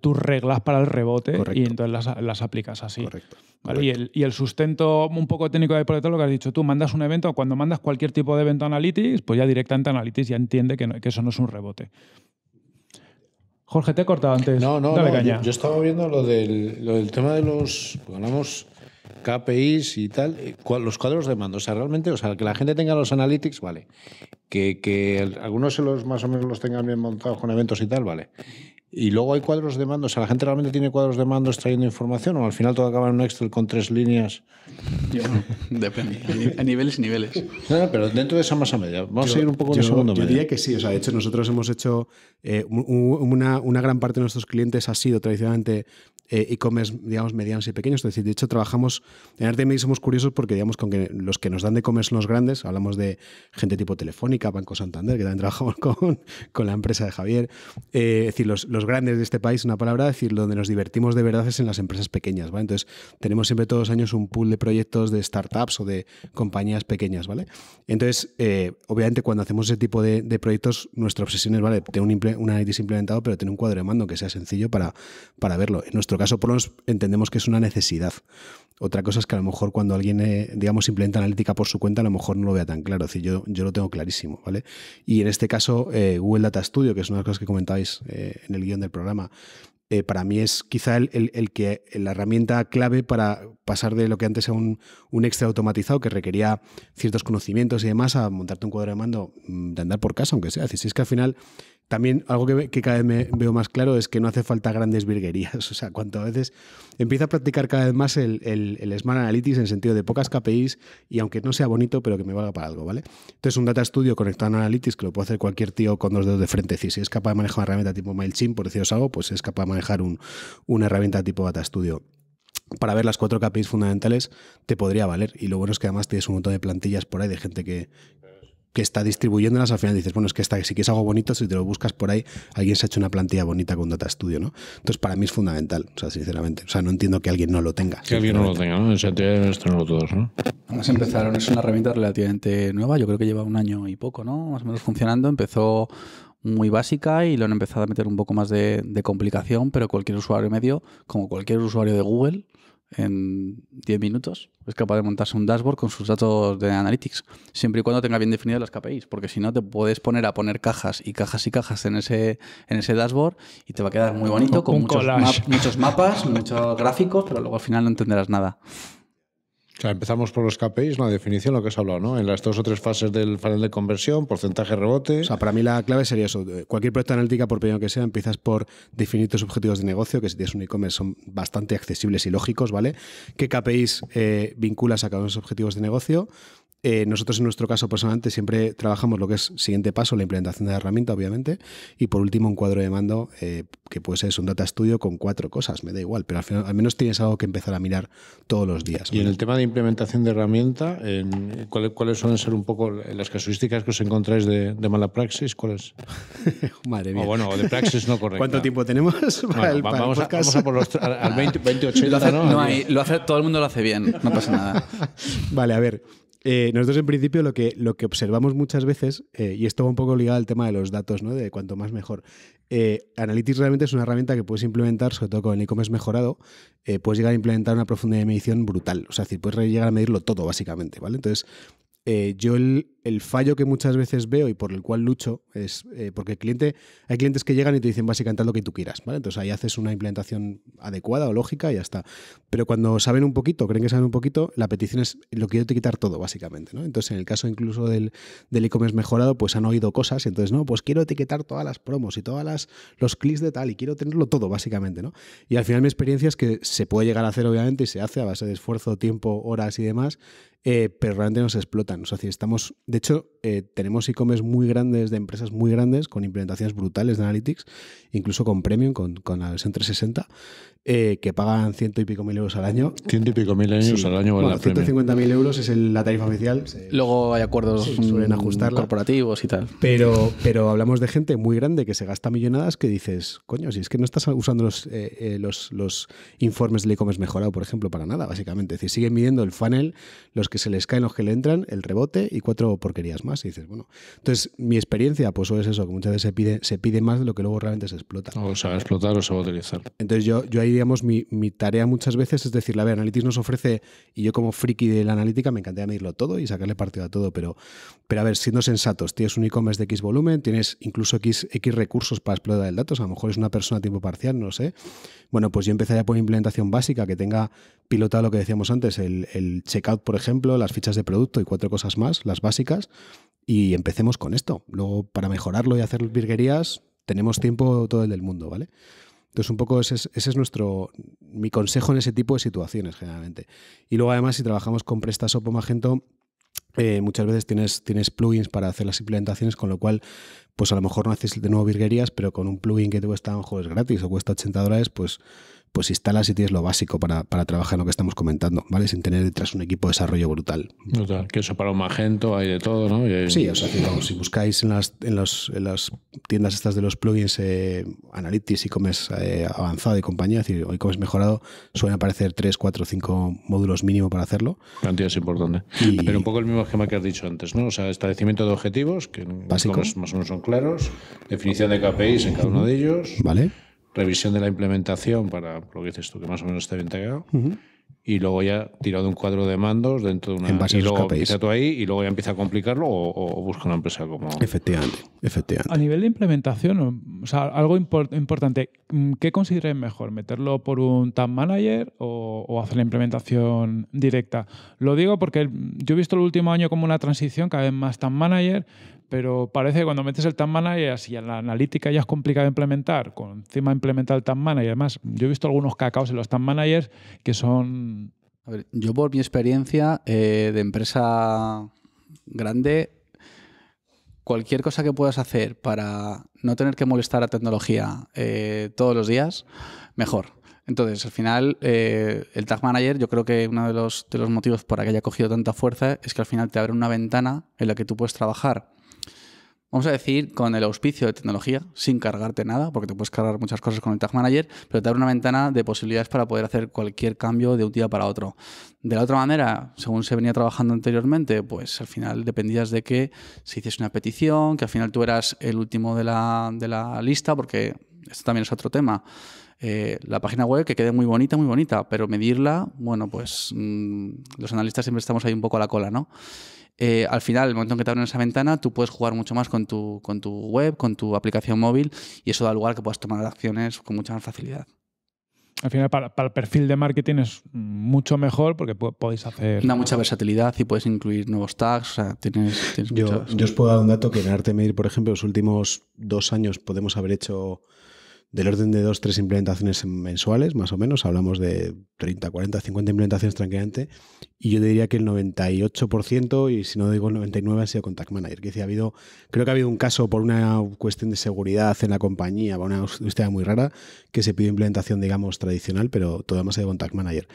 tus reglas para el rebote y entonces las, aplicas así. Correcto. Y, el, sustento un poco técnico de proyecto, lo que has dicho tú, mandas un evento, cuando mandas cualquier tipo de evento a Analytics, pues ya directamente Analytics ya entiende que eso no es un rebote. Jorge, te he cortado antes. No, no, Yo, estaba viendo lo del, tema de los, hablamos KPIs y tal, eh, los cuadros de mando. O sea, realmente, o sea, que la gente tenga los analytics, vale. Que, que algunos se los más o menos los tengan bien montados con eventos y tal, vale. Y luego hay cuadros de mando. O sea, ¿la gente realmente tiene cuadros de mando extrayendo información o al final todo acaba en un Excel con tres líneas? Yo, depende. A niveles, y niveles. pero dentro de esa masa media. Vamos a ir un poco yo, en el Yo diría que sí. O sea, de hecho, nosotros hemos hecho... Eh, una, una, gran parte de nuestros clientes ha sido tradicionalmente y eh, commerce digamos, medianos y pequeños. Es decir, de hecho, trabajamos en Artemis somos curiosos porque, digamos, con que los que nos dan de comer son los grandes, hablamos de gente tipo Telefónica, Banco Santander, que también trabajamos con, con la empresa de Javier. Eh, es decir, los, los, grandes de este país, una palabra, decir, donde nos divertimos de verdad es en las empresas pequeñas, ¿vale? Entonces, tenemos siempre todos los años un pool de proyectos de startups o de compañías pequeñas, ¿vale? Entonces, eh, obviamente, cuando hacemos ese tipo de, proyectos, nuestra obsesión es, ¿vale? Tener un, análisis implementado, pero tener un cuadro de mando que sea sencillo para, para verlo. En nuestro caso por lo menos entendemos que es una necesidad. Otra cosa es que a lo mejor cuando alguien, eh, digamos, implementa analítica por su cuenta, a lo mejor no lo vea tan claro. Es yo, yo lo tengo clarísimo, ¿vale? Y en este caso, eh, Google Data Studio, que es una de las cosas que comentáis eh, en el guión del programa, para mí es quizá el, que, la herramienta clave para pasar de lo que antes era un, extra automatizado que requería ciertos conocimientos y demás a montarte un cuadro de mando mm, de andar por casa, aunque sea. Si es que al final también algo que, cada vez me veo más claro es que no hace falta grandes virguerías. O sea, cuanto a veces empieza a practicar cada vez más el, Smart Analytics en sentido de pocas KPIs y aunque no sea bonito, pero que me valga para algo, ¿vale? Entonces, un Data Studio conectado a Analytics que lo puede hacer cualquier tío con dos dedos de frente. Si es capaz de manejar una herramienta tipo MailChimp, por deciros algo, pues es capaz de manejar una herramienta tipo Data Studio para ver las cuatro KPIs fundamentales te podría valer. Y lo bueno es que además tienes un montón de plantillas por ahí de gente que, que está distribuyéndolas, al final dices, bueno, es que está si quieres algo bonito, si te lo buscas por ahí, alguien se ha hecho una plantilla bonita con Data Studio, ¿no? Entonces, para mí es fundamental, o sea, sinceramente. O sea, no entiendo que alguien no lo tenga. Que alguien no lo tenga, ¿no? Se tenerlo todos, ¿no? Además empezaron, es una herramienta relativamente nueva, yo creo que lleva un año y poco, ¿no? Más o menos funcionando, empezó muy básica y lo han empezado a meter un poco más de complicación, pero cualquier usuario medio, como cualquier usuario de Google, en 10 minutos es capaz de montarse un dashboard con sus datos de Analytics, siempre y cuando tenga bien definidas las KPIs, porque si no te puedes poner a poner cajas y cajas y cajas en ese, en ese dashboard y te va a quedar muy bonito con muchos, muchos mapas, muchos gráficos, pero luego al final no entenderás nada empezamos por los KPIs, la definición, lo que has hablado, ¿no? En las dos o tres fases del panel de conversión, porcentaje rebote. O sea, para mí la clave sería eso. Eh, cualquier proyecto analítica, por pequeño que sea, empiezas por definir tus objetivos de negocio, que si tienes un e-commerce son bastante accesibles y lógicos, ¿vale? ¿Qué KPIs eh, vinculas a cada uno de esos objetivos de negocio? Eh, nosotros en nuestro caso personalmente siempre trabajamos lo que es siguiente paso, la implementación de la herramienta, obviamente, y por último un cuadro de mando eh, que puede ser un data studio con cuatro cosas, me da igual, pero al, menos tienes algo que empezar a mirar todos los días. Y en el tema de implementación de herramienta, ¿cuáles, ¿cuáles suelen ser un poco las casuísticas que os encontráis de, mala praxis? ¿Cuáles? Madre mía. O bueno, de praxis no correcta. ¿Cuánto tiempo tenemos? vamos, a, por los al 20, lo todo el mundo lo hace bien, no pasa nada. vale, a ver. Eh, nosotros en principio lo que, lo que observamos muchas veces, eh, y esto va un poco ligado al tema de los datos, ¿no? de cuanto más mejor, eh, Analytics realmente es una herramienta que puedes implementar, sobre todo con el e-commerce mejorado, puedes llegar a implementar una profundidad de medición brutal, o sea, puedes llegar a medirlo todo básicamente, ¿vale? Entonces, eh, yo el, fallo que muchas veces veo y por el cual lucho es eh, porque cliente, hay clientes que llegan y te dicen básicamente lo que tú quieras, ¿vale? Entonces ahí haces una implementación adecuada o lógica y ya está. Pero cuando saben un poquito, creen que saben un poquito, la petición es lo quiero etiquetar quitar todo, básicamente, ¿no? Entonces en el caso incluso del, del e-commerce mejorado, pues han oído cosas y entonces, no, pues quiero etiquetar todas las promos y todas las los clics de tal y quiero tenerlo todo, básicamente, ¿no? Y al final mi experiencia es que se puede llegar a hacer, obviamente, y se hace a base de esfuerzo, tiempo, horas y demás, eh, pero realmente nos explotan. O de hecho, eh, tenemos e-commerce muy grandes de empresas muy grandes con implementaciones brutales de Analytics, incluso con Premium, con, con la versión 360, eh, que pagan ciento y pico mil euros al año. Ciento y pico mil euros al año. Bueno, la 150 mil euros es el, la tarifa oficial. Luego hay acuerdos suelen mm, corporativos y tal. Pero, pero hablamos de gente muy grande que se gasta millonadas que dices, coño, si es que no estás usando los, eh, eh, los, informes de e-commerce mejorado, por ejemplo, para nada, básicamente. Es decir, siguen midiendo el funnel, los que se les caen, los que le entran, el rebote y cuatro porquerías más. Y dices, bueno. Entonces, mi experiencia, pues es eso, que muchas veces se pide, se pide más de lo que luego realmente se explota. O se va a explotar o se va a utilizar. Entonces, yo, yo ahí digamos, mi, mi, tarea muchas veces es decir a ver, Analytics nos ofrece, y yo como friki de la analítica me encantaría medirlo todo y sacarle partido a todo, pero, pero a ver, siendo sensatos, tienes un e-commerce de X volumen, tienes incluso X, X recursos para explotar el dato, a lo mejor es una persona a tiempo parcial, no sé. Bueno, pues yo empezaría por implementación básica, que tenga pilotado lo que decíamos antes, el, el checkout, por ejemplo, las fichas de producto y cuatro cosas más, las básicas, y empecemos con esto. Luego, para mejorarlo y hacer virguerías, tenemos tiempo todo el del mundo, ¿vale? Entonces, un poco ese es, nuestro, mi consejo en ese tipo de situaciones generalmente. Y luego, además, si trabajamos con PrestaShop o Magento, eh, muchas veces tienes, tienes plugins para hacer las implementaciones, con lo cual, pues a lo mejor no haces de nuevo virguerías, pero con un plugin que te cuesta, a es gratis o cuesta 80 dólares, pues pues instala si tienes lo básico para, trabajar en lo que estamos comentando, ¿vale? Sin tener detrás un equipo de desarrollo brutal. Total, que eso para un Magento hay de todo, ¿no? Sí, o sea, si buscáis en las, en, en las tiendas estas de los plugins eh, Analytics y comes eh, avanzado y compañía, es decir, hoy comes mejorado, suelen aparecer 3, 4, 5 módulos mínimo para hacerlo. Cantidad importante. Pero un poco el mismo esquema que has dicho antes, ¿no? O sea, establecimiento de objetivos, que más o menos son claros, definición de KPIs en cada uno de ellos. Vale revisión de la implementación para lo que dices tú, que más o menos esté bien integrado. Y luego ya tirado un cuadro de mandos dentro de una. En base y luego ahí y luego ya empieza a complicarlo o, busca una empresa como. Efectivamente, efectivamente. A nivel de implementación, o sea, algo importante, mm, ¿qué consideréis mejor? ¿Meterlo por un TAM manager o, hacer la implementación directa? Lo digo porque yo he visto el último año como una transición cada vez más TAM manager, pero parece que cuando metes el Tag Manager si la analítica ya es complicado implementar, con encima implementar el Tag Manager, y además, yo he visto algunos cacaos en los Tag Managers que son... A ver, yo por mi experiencia eh, de empresa grande, cualquier cosa que puedas hacer para no tener que molestar a tecnología eh, todos los días, mejor. Entonces, al final, eh, el Tag Manager, yo creo que uno de los, motivos por que haya cogido tanta fuerza es que al final te abre una ventana en la que tú puedes trabajar vamos a decir, con el auspicio de tecnología, sin cargarte nada, porque te puedes cargar muchas cosas con el Tag Manager, pero te abre una ventana de posibilidades para poder hacer cualquier cambio de un día para otro. De la otra manera, según se venía trabajando anteriormente, pues al final dependías de que se hiciese una petición, que al final tú eras el último de la, de la lista, porque esto también es otro tema. Eh, la página web que quede muy bonita, muy bonita, pero medirla, bueno, pues mm, los analistas siempre estamos ahí un poco a la cola, ¿no? Eh, al final, el momento en que te abren esa ventana, tú puedes jugar mucho más con tu, con tu web, con tu aplicación móvil y eso da lugar a que puedas tomar acciones con mucha más facilidad. Al final, para, el perfil de marketing es mucho mejor porque podéis hacer. Da mucha versatilidad y puedes incluir nuevos tags. O sea, tienes, yo, os puedo dar un dato que en ArteMail, por ejemplo, los últimos dos años podemos haber hecho del orden de 2 tres implementaciones mensuales, más o menos. Hablamos de 30, 40, 50 implementaciones tranquilamente. Y yo diría que el 98%, y si no digo el 99%, ha sido con contact manager. Que ha habido, creo que ha habido un caso por una cuestión de seguridad en la compañía, una historia muy rara, que se pidió implementación, digamos, tradicional, pero todo más con Tag manager.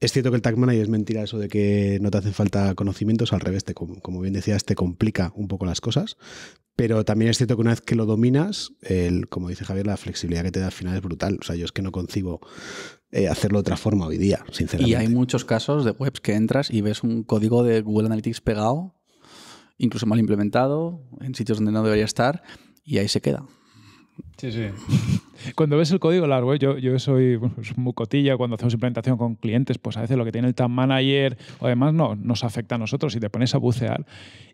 Es cierto que el tag manager es mentira eso de que no te hacen falta conocimientos, al revés, te, como bien decías, te complica un poco las cosas, pero también es cierto que una vez que lo dominas, el, como dice Javier, la flexibilidad que te da al final es brutal. O sea, yo es que no concibo eh, hacerlo de otra forma hoy día, sinceramente. Y hay muchos casos de webs que entras y ves un código de Google Analytics pegado, incluso mal implementado, en sitios donde no debería estar, y ahí se queda. Sí, sí. Cuando ves el código largo, yo, yo soy muy cotilla cuando hacemos implementación con clientes, pues a veces lo que tiene el Tam Manager, o además no, nos afecta a nosotros y te pones a bucear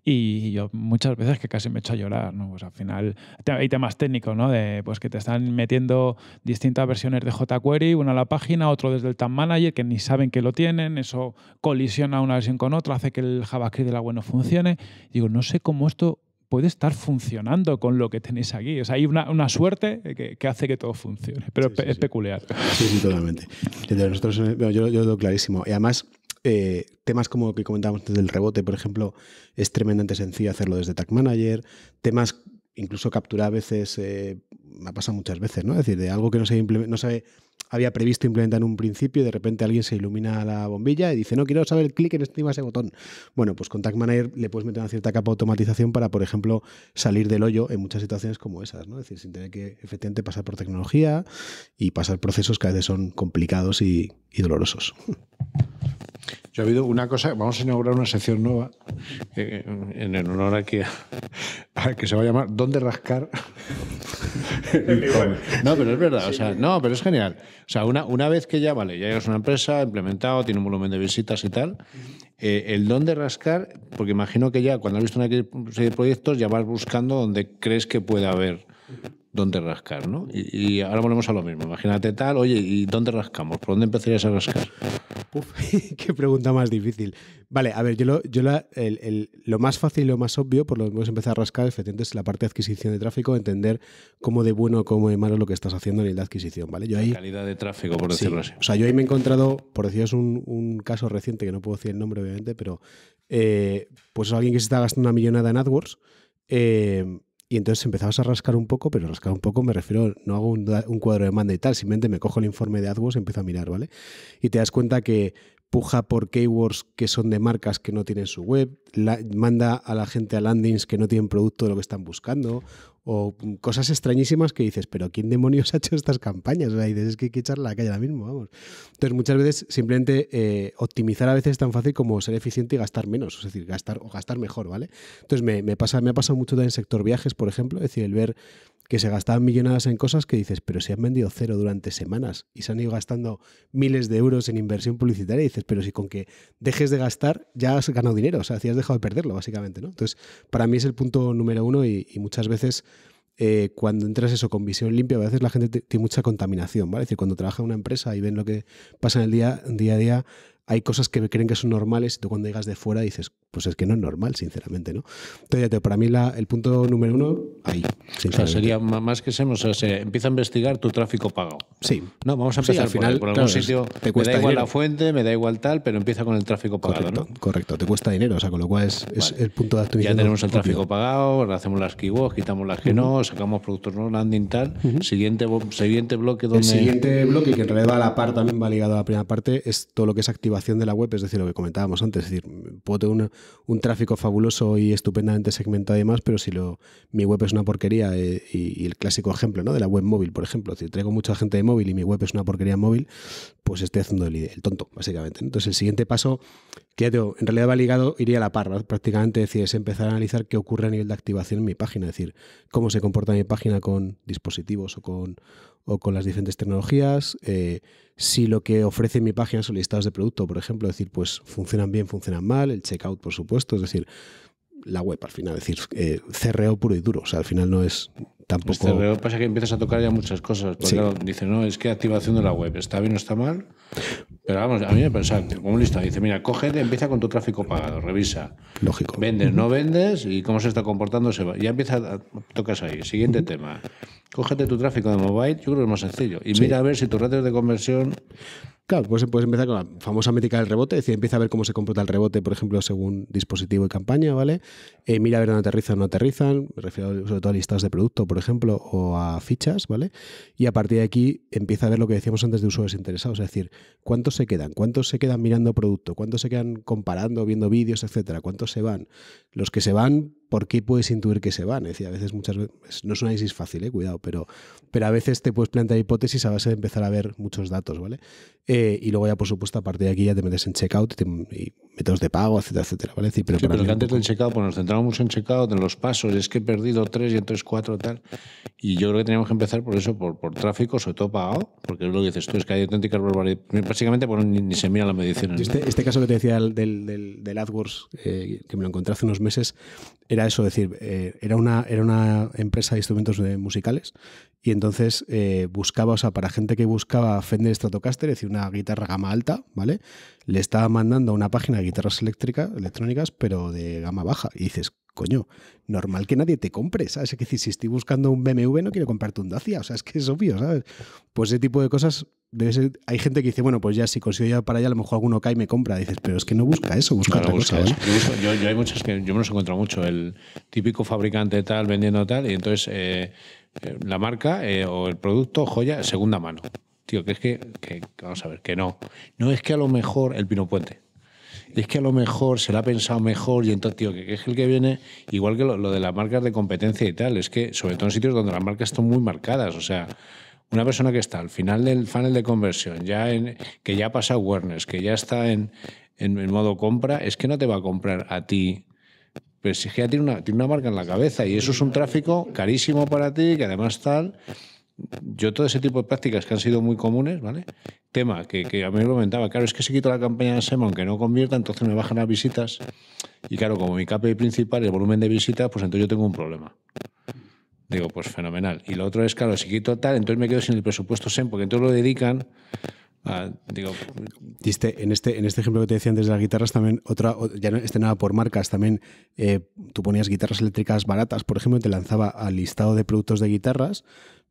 y yo muchas veces que casi me echo a llorar, ¿no? Pues al final hay temas técnicos, ¿no? De pues que te están metiendo distintas versiones de jQuery, una a la página, otro desde el Tam Manager, que ni saben que lo tienen, eso colisiona una versión con otra, hace que el JavaScript de la web no funcione. digo, no sé cómo esto puede estar funcionando con lo que tenéis aquí. O sea, hay una, suerte que, hace que todo funcione, pero es peculiar. Sí, sí, totalmente. Eh, yo, lo veo clarísimo. Y además, eh, temas como que comentábamos antes del rebote, por ejemplo, es tremendamente sencillo hacerlo desde Tag Manager. Temas incluso capturar a veces, eh, me ha pasado muchas veces, ¿no? Es decir, de algo que no se, no había previsto implementar en un principio y de repente alguien se ilumina la bombilla y dice, no, quiero saber el clic en ese botón. Bueno, pues con Tag Manager le puedes meter una cierta capa de automatización para, por ejemplo, salir del hoyo en muchas situaciones como esas, ¿no? Es decir, sin tener que efectivamente pasar por tecnología y pasar procesos que a veces son complicados y dolorosos. Yo he habido una cosa, vamos a inaugurar una sección nueva eh, en el honor a que, se va a llamar ¿Dónde rascar? no, pero es verdad, o sea, no, pero es genial. O sea, una, una vez que ya, vale, ya llegas a una empresa, implementado, tiene un volumen de visitas y tal, eh, el dónde rascar, porque imagino que ya cuando has visto una serie de proyectos ya vas buscando donde crees que puede haber dónde rascar, ¿no? Y, ahora volvemos a lo mismo. Imagínate tal, oye, ¿y dónde rascamos? ¿Por dónde empezarías a rascar? Uf, qué pregunta más difícil. Vale, a ver, yo lo, yo la, el, lo más fácil y lo más obvio, por lo que hemos empezar a rascar, efectivamente, es la parte de adquisición de tráfico, entender cómo de bueno o cómo de malo lo que estás haciendo en la adquisición, ¿vale? Yo calidad de tráfico, por decirlo así. O sea, yo ahí me he encontrado, por deciros un, un caso reciente, que no puedo decir el nombre, obviamente, pero eh, pues alguien que se está gastando una millonada en AdWords, eh, y entonces empezabas a rascar un poco, pero rascar un poco me refiero, no hago un, cuadro de demanda y tal, simplemente me cojo el informe de AdWords y empiezo a mirar, ¿vale? Y te das cuenta que empuja por keywords que son de marcas que no tienen su web, manda a la gente a landings que no tienen producto de lo que están buscando, o cosas extrañísimas que dices, pero ¿quién demonios ha hecho estas campañas? Y dices, es que hay que echarla a la calle ahora mismo, vamos. Entonces, muchas veces simplemente eh, optimizar a veces es tan fácil como ser eficiente y gastar menos, es decir, gastar o gastar mejor, ¿vale? Entonces, me, pasa, me ha pasado mucho también el sector viajes, por ejemplo, es decir, el ver que se gastaban millonadas en cosas que dices, pero se han vendido cero durante semanas y se han ido gastando miles de euros en inversión publicitaria y dices, pero si con que dejes de gastar ya has ganado dinero, o sea, si has dejado de perderlo básicamente, ¿no? Entonces, para mí es el punto número uno y, muchas veces eh, cuando entras eso con visión limpia, a veces la gente tiene mucha contaminación, ¿vale? Es decir, cuando trabaja en una empresa y ven lo que pasa en el día a día, hay cosas que creen que son normales y tú cuando llegas de fuera dices, pues es que no es normal, sinceramente, ¿no? Entonces, para mí la, el punto número uno, ahí. O sea, sería más que eh, se empieza a investigar tu tráfico pagado. Sí. No, vamos a empezar al final, por, algún sitio. me da igual la fuente, me da igual tal, pero empieza con el tráfico pagado, correcto, Correcto, te cuesta dinero, o sea, con lo cual es, el punto de actividad Ya tenemos el tráfico pagado, hacemos las keywords, quitamos las que no, sacamos productos no landing tal. siguiente, siguiente bloque donde... El siguiente bloque, que en realidad la par también va ligado a la primera parte, es todo lo que es activar de la web, es decir, lo que comentábamos antes, es decir, puedo tener un tráfico fabuloso y estupendamente segmentado y demás, pero si lo, mi web es una porquería eh, y, el clásico ejemplo ¿no? de la web móvil, por ejemplo, si traigo mucha gente de móvil y mi web es una porquería móvil, pues estoy haciendo el, tonto, básicamente. Entonces el siguiente paso, que en realidad va ligado, iría a la par, prácticamente es decir, es empezar a analizar qué ocurre a nivel de activación en mi página, es decir, cómo se comporta mi página con dispositivos o con o con las diferentes tecnologías, eh, si lo que ofrece mi página son listados de producto, por ejemplo, decir, pues funcionan bien, funcionan mal, el checkout, por supuesto, es decir, la web al final, es decir, eh, CRO puro y duro, o sea, al final no es tampoco... El pues pasa que empiezas a tocar ya muchas cosas, porque dice, no, es que activación de la web, está bien o está mal, pero vamos, a mí me pensaba, como un listado, dice, mira, cógete, empieza con tu tráfico pagado, revisa. Lógico. Vendes, no vendes y cómo se está comportando, se va. Ya empieza, a, tocas ahí, siguiente tema Cógete tu tráfico de mobile, yo creo que es más sencillo. Y mira a ver si tus redes de conversión. Claro, pues puedes empezar con la famosa métrica del rebote, es decir, empieza a ver cómo se comporta el rebote, por ejemplo, según dispositivo y campaña, ¿vale? Eh, mira a ver dónde aterrizan o no aterrizan, me refiero sobre todo a listados de producto, por ejemplo, o a fichas, ¿vale? Y a partir de aquí empieza a ver lo que decíamos antes de usuarios interesados, es decir, cuántos se quedan, cuántos se quedan mirando producto, cuántos se quedan comparando, viendo vídeos, etcétera, cuántos se van. Los que se van, por qué puedes intuir que se van. Es decir, a veces muchas veces, no es un análisis fácil, eh, cuidado, pero, pero a veces te puedes plantear hipótesis a base de empezar a ver muchos datos, ¿vale? Eh, y luego ya, por supuesto, a partir de aquí ya te metes en checkout y, métodos de pago, etcétera, etcétera, ¿vale? pero, sí, pero antes del checkout, pues nos centramos mucho en checkout, en los pasos, es que he perdido tres y entonces cuatro, tal. Y yo creo que teníamos que empezar por eso, por, por tráfico, sobre todo pagado, porque es lo que dices tú, es que hay auténticas barbaridades. Básicamente, ni, se mira la medición. Este, este caso que te decía del, del, AdWords, eh, que me lo encontré hace unos meses, era eso, decir, eh, era, una, era una empresa de instrumentos eh, musicales y entonces eh, buscaba, o sea, para gente que buscaba Fender Stratocaster, es decir, una guitarra gama alta, ¿vale? Le estaba mandando a una página de guitarras eléctricas, electrónicas, pero de gama baja. Y dices, coño, normal que nadie te compre, ¿sabes? Es que si estoy buscando un BMW no quiero comprarte un Dacia, o sea, es que es obvio, ¿sabes? Pues ese tipo de cosas, hay gente que dice, bueno, pues ya si consigo ir para allá, a lo mejor alguno cae y me compra, dices, pero es que no busca eso, busca otra Yo, que me los encuentro mucho, el típico fabricante tal, vendiendo tal, y entonces... Eh, eh, la marca eh, o el producto, joya, segunda mano. Tío, que es que, vamos a ver, que no. No es que a lo mejor el Pino Puente. Es que a lo mejor se la ha pensado mejor y entonces, tío, que, es el que viene, igual que lo, de las marcas de competencia y tal, es que, sobre todo en sitios donde las marcas están muy marcadas, o sea, una persona que está al final del funnel de conversión, ya que ya pasa awareness, que ya está en, en modo compra, es que no te va a comprar a ti pero pues si ya tiene una, tiene una marca en la cabeza y eso es un tráfico carísimo para ti, que además tal yo todo ese tipo de prácticas que han sido muy comunes, ¿vale? Tema que, a mí me comentaba, claro, es que si quito la campaña de SEM, aunque no convierta, entonces me bajan las visitas. Y claro, como mi KPI principal el volumen de visitas, pues entonces yo tengo un problema. Digo, pues fenomenal. Y lo otro es, claro, si quito tal, entonces me quedo sin el presupuesto SEM, porque entonces lo dedican Ah, en este, en este ejemplo que te decía antes de las guitarras, también otra, ya no este nada por marcas, también eh, tú ponías guitarras eléctricas baratas, por ejemplo, y te lanzaba al listado de productos de guitarras,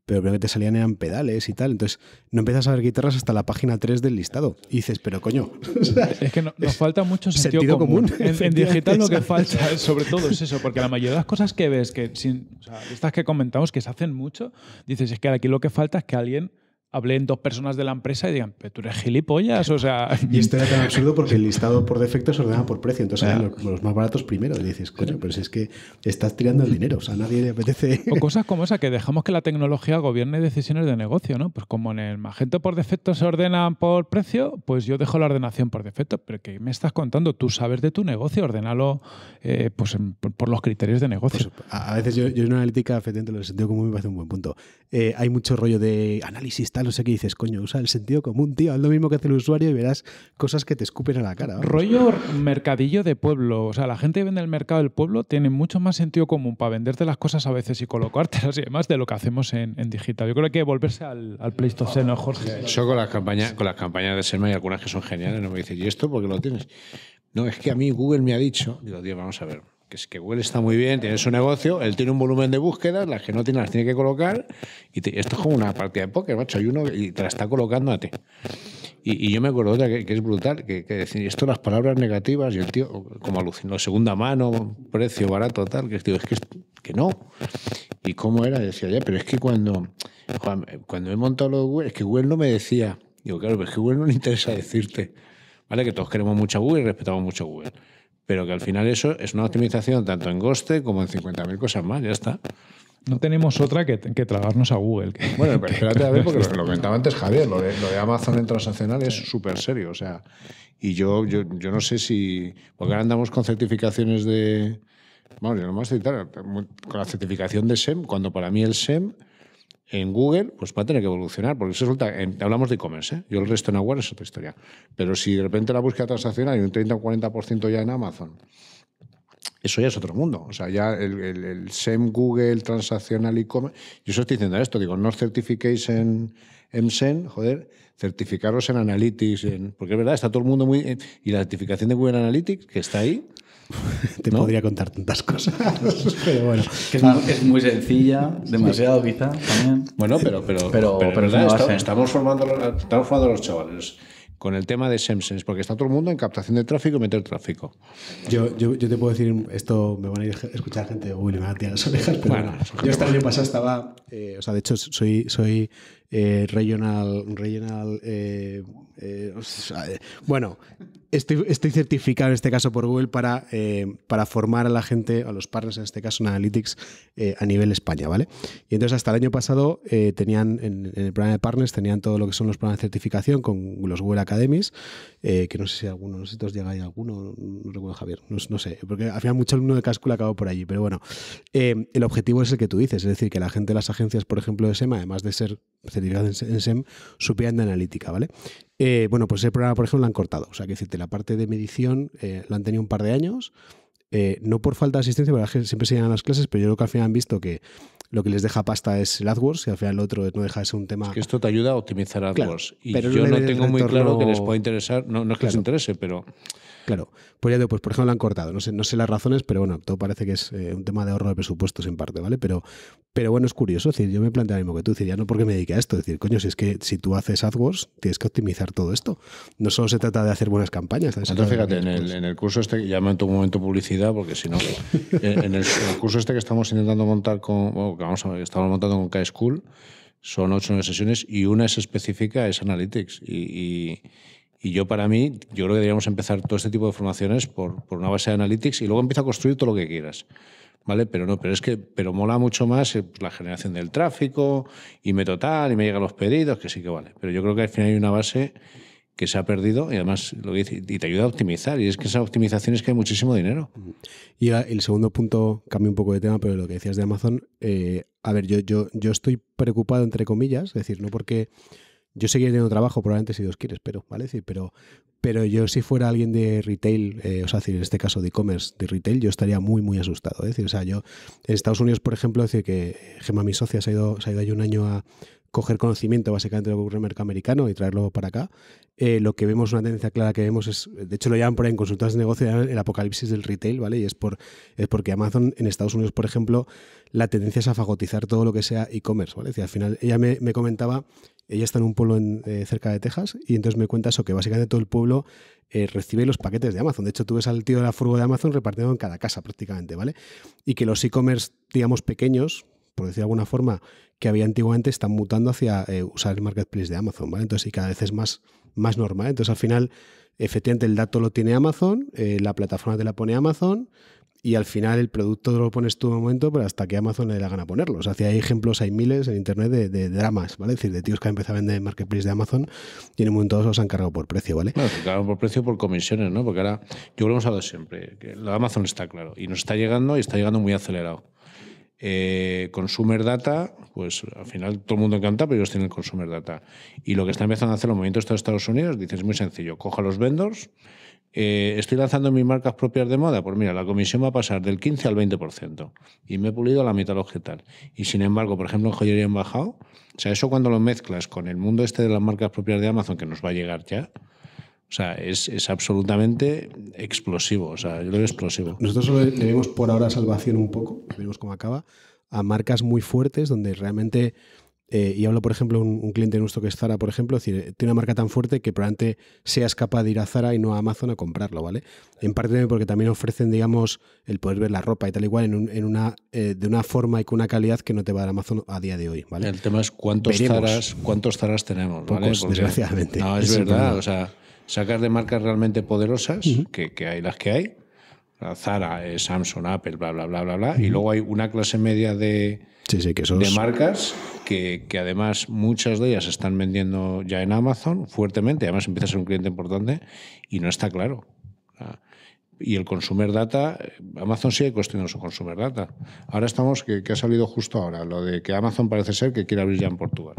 pero obviamente que te salían eran pedales y tal. Entonces, no empiezas a ver guitarras hasta la página 3 del listado. dices, pero coño. es que nos falta mucho sentido, común. En, digital lo que falta, sobre todo, es eso, porque la mayoría de las cosas que ves, que sin, estas que comentamos que se hacen mucho, dices, es que aquí lo que falta es que alguien hablé en dos personas de la empresa y digan, pero tú eres gilipollas, o sea... Y esto era tan absurdo porque el listado por defecto se ordena por precio, entonces los, más baratos primero, y dices, coño, pero si es que estás tirando el dinero, o sea, a nadie le apetece... O cosas como esa, que dejamos que la tecnología gobierne decisiones de negocio, ¿no? Pues como en el Magento por defecto se ordenan por precio, pues yo dejo la ordenación por defecto, pero que me estás contando? Tú sabes de tu negocio, ordenalo eh, pues por, los criterios de negocio. Pues, a veces yo, en una analítica, efectivamente, lo sentido como me parece un buen punto. Eh, hay mucho rollo de análisis, no sé qué dices, coño, usa el sentido común, tío, haz lo mismo que hace el usuario y verás cosas que te escupen a la cara. Rollo mercadillo de pueblo, o sea, la gente que vende el mercado del pueblo tiene mucho más sentido común para venderte las cosas a veces y colocártelas y demás de lo que hacemos en, digital. Yo creo que hay que volverse al, al pleistoceno, Jorge. Yo con las campañas, con las campañas de Selma hay algunas que son geniales, no me dices, ¿y esto por qué lo tienes? No, es que a mí Google me ha dicho, digo, tío, vamos a ver, que, es que Google está muy bien, tiene su negocio, él tiene un volumen de búsquedas, las que no tiene las tiene que colocar, y esto es como una partida de póker, macho, hay uno y te la está colocando a ti. Y, yo me acuerdo que, es brutal, que, que decir, esto las palabras negativas, y el tío como alucinó, segunda mano, precio barato, tal, que digo es que, no. ¿Y cómo era? Decía, ya, pero es que cuando, cuando he montado lo de Google, es que Google no me decía, digo, claro, pero es que Google no le interesa decirte, ¿vale? Que todos queremos mucho a Google y respetamos mucho a Google. Pero que al final eso es una optimización tanto en coste como en 50.000 cosas más, ya está. No tenemos otra que, que tragarnos a Google. bueno, pero espérate a ver, porque lo, comentaba antes Javier, lo de, Amazon en transaccional es súper serio. O sea, y yo, yo, no sé si. Porque ahora andamos con certificaciones de. Vamos, yo no más citar. Con la certificación de SEM, cuando para mí el SEM en Google, pues va a tener que evolucionar, porque eso resulta, hablamos de e-commerce, ¿eh? yo el resto en Agua es otra historia, pero si de repente la búsqueda transaccional hay un 30 o 40% ya en Amazon, eso ya es otro mundo. O sea, ya el, SEM Google transaccional e-commerce. Yo os estoy diciendo esto, digo, no os en, en SEM, joder, certificaros en Analytics, en, porque es verdad, está todo el mundo muy. y la certificación de Google Analytics, que está ahí, Te podría contar tantas cosas. es, muy, sencilla, demasiado quizá también. Bueno, pero, estamos, formando, los chavales con el tema de Simpsons, porque está todo el mundo en captación de tráfico y meter tráfico. Yo, te puedo decir, esto me van a, ir a escuchar gente, uy, van a tirar las orejas, yo hasta este año pasado estaba, eh, o sea, de hecho soy, eh, regional, regional, eh, bueno, Estoy, certificado en este caso por Google eh, para, formar a la gente, a los partners en este caso en Analytics, eh, a nivel España, ¿vale? Y entonces hasta el año pasado eh, tenían, en, el programa de partners, tenían todo lo que son los programas de certificación con los Google Academies, que no sé si alguno, no sé si os llega ahí alguno, no recuerdo Javier, no, sé, porque al final mucho alumno de cáscula acabó por allí, pero bueno, el objetivo es el que tú dices, es decir, que la gente de las agencias, por ejemplo, de SEM, además de ser certificados en SEM, supieran de analítica, ¿vale? Eh, bueno, pues ese programa, por ejemplo, lo han cortado. O sea, que decirte, la parte de medición eh, la han tenido un par de años. Eh, no por falta de asistencia, porque siempre se llenan las clases, pero yo creo que al final han visto que lo que les deja pasta es el AdWords y al final el otro no deja de un tema. que esto te ayuda a optimizar AdWords. y pero yo no tengo muy claro que les pueda interesar, no, es que les interese, pero Claro, pues ya digo, pues por ejemplo la han cortado, no sé, no sé las razones, pero bueno, todo parece que es eh, un tema de ahorro de presupuestos en parte, ¿vale? Pero, pero bueno, es curioso, es decir, yo me planteo lo mismo que tú, es decir, ya no porque me dedique a esto, es decir, coño, si es que si tú haces AdWords, tienes que optimizar todo esto. No solo se trata de hacer buenas campañas. Entonces, fíjate, pues en el, curso este, ya en tu momento publicidad, porque si no, en, el, curso este que estamos intentando montar con, vamos a, que estamos montando con K-School, son ocho sesiones y una es específica, es Analytics. y y yo para mí, yo creo que deberíamos empezar todo este tipo de formaciones por, por una base de analytics y luego empieza a construir todo lo que quieras. ¿Vale? Pero no, pero es que pero mola mucho más eh, pues, la generación del tráfico y me total y me llegan los pedidos, que sí que vale. Pero yo creo que al final hay una base que se ha perdido y además lo dice, y te ayuda a optimizar. Y es que esa optimización es que hay muchísimo dinero. Y el segundo punto, cambio un poco de tema, pero lo que decías de Amazon, eh, a ver, yo, yo, yo estoy preocupado entre comillas, es decir, no porque yo seguiré teniendo trabajo probablemente si Dios quiere, pero ¿vale? decir pero, pero yo si fuera alguien de retail, eh, o sea, en este caso de e-commerce, de retail, yo estaría muy, muy asustado. ¿eh? decir, o sea, yo en Estados Unidos, por ejemplo, decir que Gemma, mi socia, ha ido, se ha ido ahí un año a, coger conocimiento básicamente del lo que mercado americano y traerlo para acá. Eh, lo que vemos, una tendencia clara que vemos es, de hecho lo llaman por ahí en consultas de negocio, el apocalipsis del retail, ¿vale? Y es, por, es porque Amazon en Estados Unidos, por ejemplo, la tendencia es a fagotizar todo lo que sea e-commerce, ¿vale? Es al final ella me, comentaba ella está en un pueblo eh, cerca de Texas y entonces me cuenta eso, que básicamente todo el pueblo eh, recibe los paquetes de Amazon. De hecho, tú ves al tío de la furgo de Amazon repartiendo en cada casa prácticamente, ¿vale? Y que los e-commerce, digamos, pequeños, por decir de alguna forma, que había antiguamente están mutando hacia eh, usar el marketplace de Amazon, ¿vale? Entonces, y cada vez es más, más normal. Entonces, al final, efectivamente, el dato lo tiene Amazon, eh, la plataforma te la pone Amazon, y al final el producto lo pones tú en un momento, pero hasta que Amazon le da gana ponerlo. O sea, hay ejemplos, hay miles en internet de, dramas, ¿vale? Es decir, de tíos que han empezado a vender Marketplace de Amazon y en un momento dado los han cargado por precio, ¿vale? Claro, se por precio por comisiones, ¿no? Porque ahora, yo lo hemos hablado siempre, que de Amazon está claro y nos está llegando y está llegando muy acelerado. Eh, consumer data, pues al final todo el mundo encanta, pero ellos tienen consumer data. Y lo que está empezando a hacer los movimientos de Estados Unidos, dices es muy sencillo, coja los vendors, eh, estoy lanzando mis marcas propias de moda, pues mira, la comisión va a pasar del 15 al 20% y me he pulido la mitad tal Y sin embargo, por ejemplo, en joyería han bajado. O sea, eso cuando lo mezclas con el mundo este de las marcas propias de Amazon, que nos va a llegar ya, o sea, es, es, absolutamente explosivo. O sea, yo lo veo explosivo. Nosotros tenemos le por ahora salvación un poco, vemos cómo acaba, a marcas muy fuertes donde realmente. Eh, y hablo, por ejemplo, un, un cliente nuestro que es Zara, por ejemplo, decir, eh, tiene una marca tan fuerte que probablemente seas capaz de ir a Zara y no a Amazon a comprarlo, ¿vale? En parte porque también ofrecen, digamos, el poder ver la ropa y tal igual en, una, eh, de una forma y con una calidad que no te va a dar Amazon a día de hoy, ¿vale? El tema es cuántos, Zaras, cuántos tenemos, ¿vale? desgraciadamente. No, es verdad, o sea sacar de marcas realmente poderosas, que, hay las que hay, Zara, eh, Samsung, Apple, bla, bla, bla, bla, bla, y luego hay una clase media de, de marcas que, además muchas de ellas están vendiendo ya en Amazon fuertemente, además empieza a ser un cliente importante y no está claro. Ah, y el consumer data, eh, Amazon sigue cuestionando su consumer data. Ahora estamos, que, que ha salido justo ahora, lo de que Amazon parece ser que quiere abrir ya en Portugal.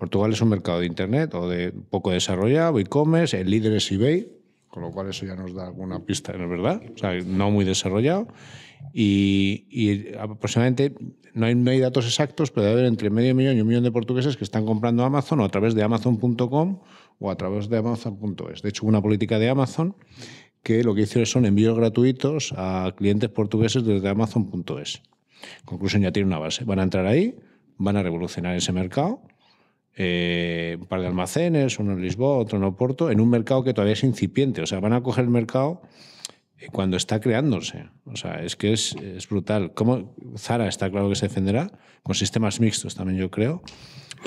Portugal es un mercado de Internet o de poco desarrollado, e-commerce, el líder es eBay, con lo cual eso ya nos da alguna pista, ¿no es verdad? O sea, no muy desarrollado. Y, aproximadamente, no hay, hay, datos exactos, pero debe haber entre medio millón y un millón de portugueses que están comprando Amazon o a través de amazon.com o a través de amazon.es. De hecho, una política de Amazon que lo que hizo son envíos gratuitos a clientes portugueses desde amazon.es. Conclusión, ya tiene una base. Van a entrar ahí, van a revolucionar ese mercado eh, un par de almacenes, uno en Lisboa, otro en Oporto, en un mercado que todavía es incipiente. O sea, van a coger el mercado cuando está creándose. O sea, es que es, es brutal. ¿Cómo Zara está claro que se defenderá, con sistemas mixtos también yo creo.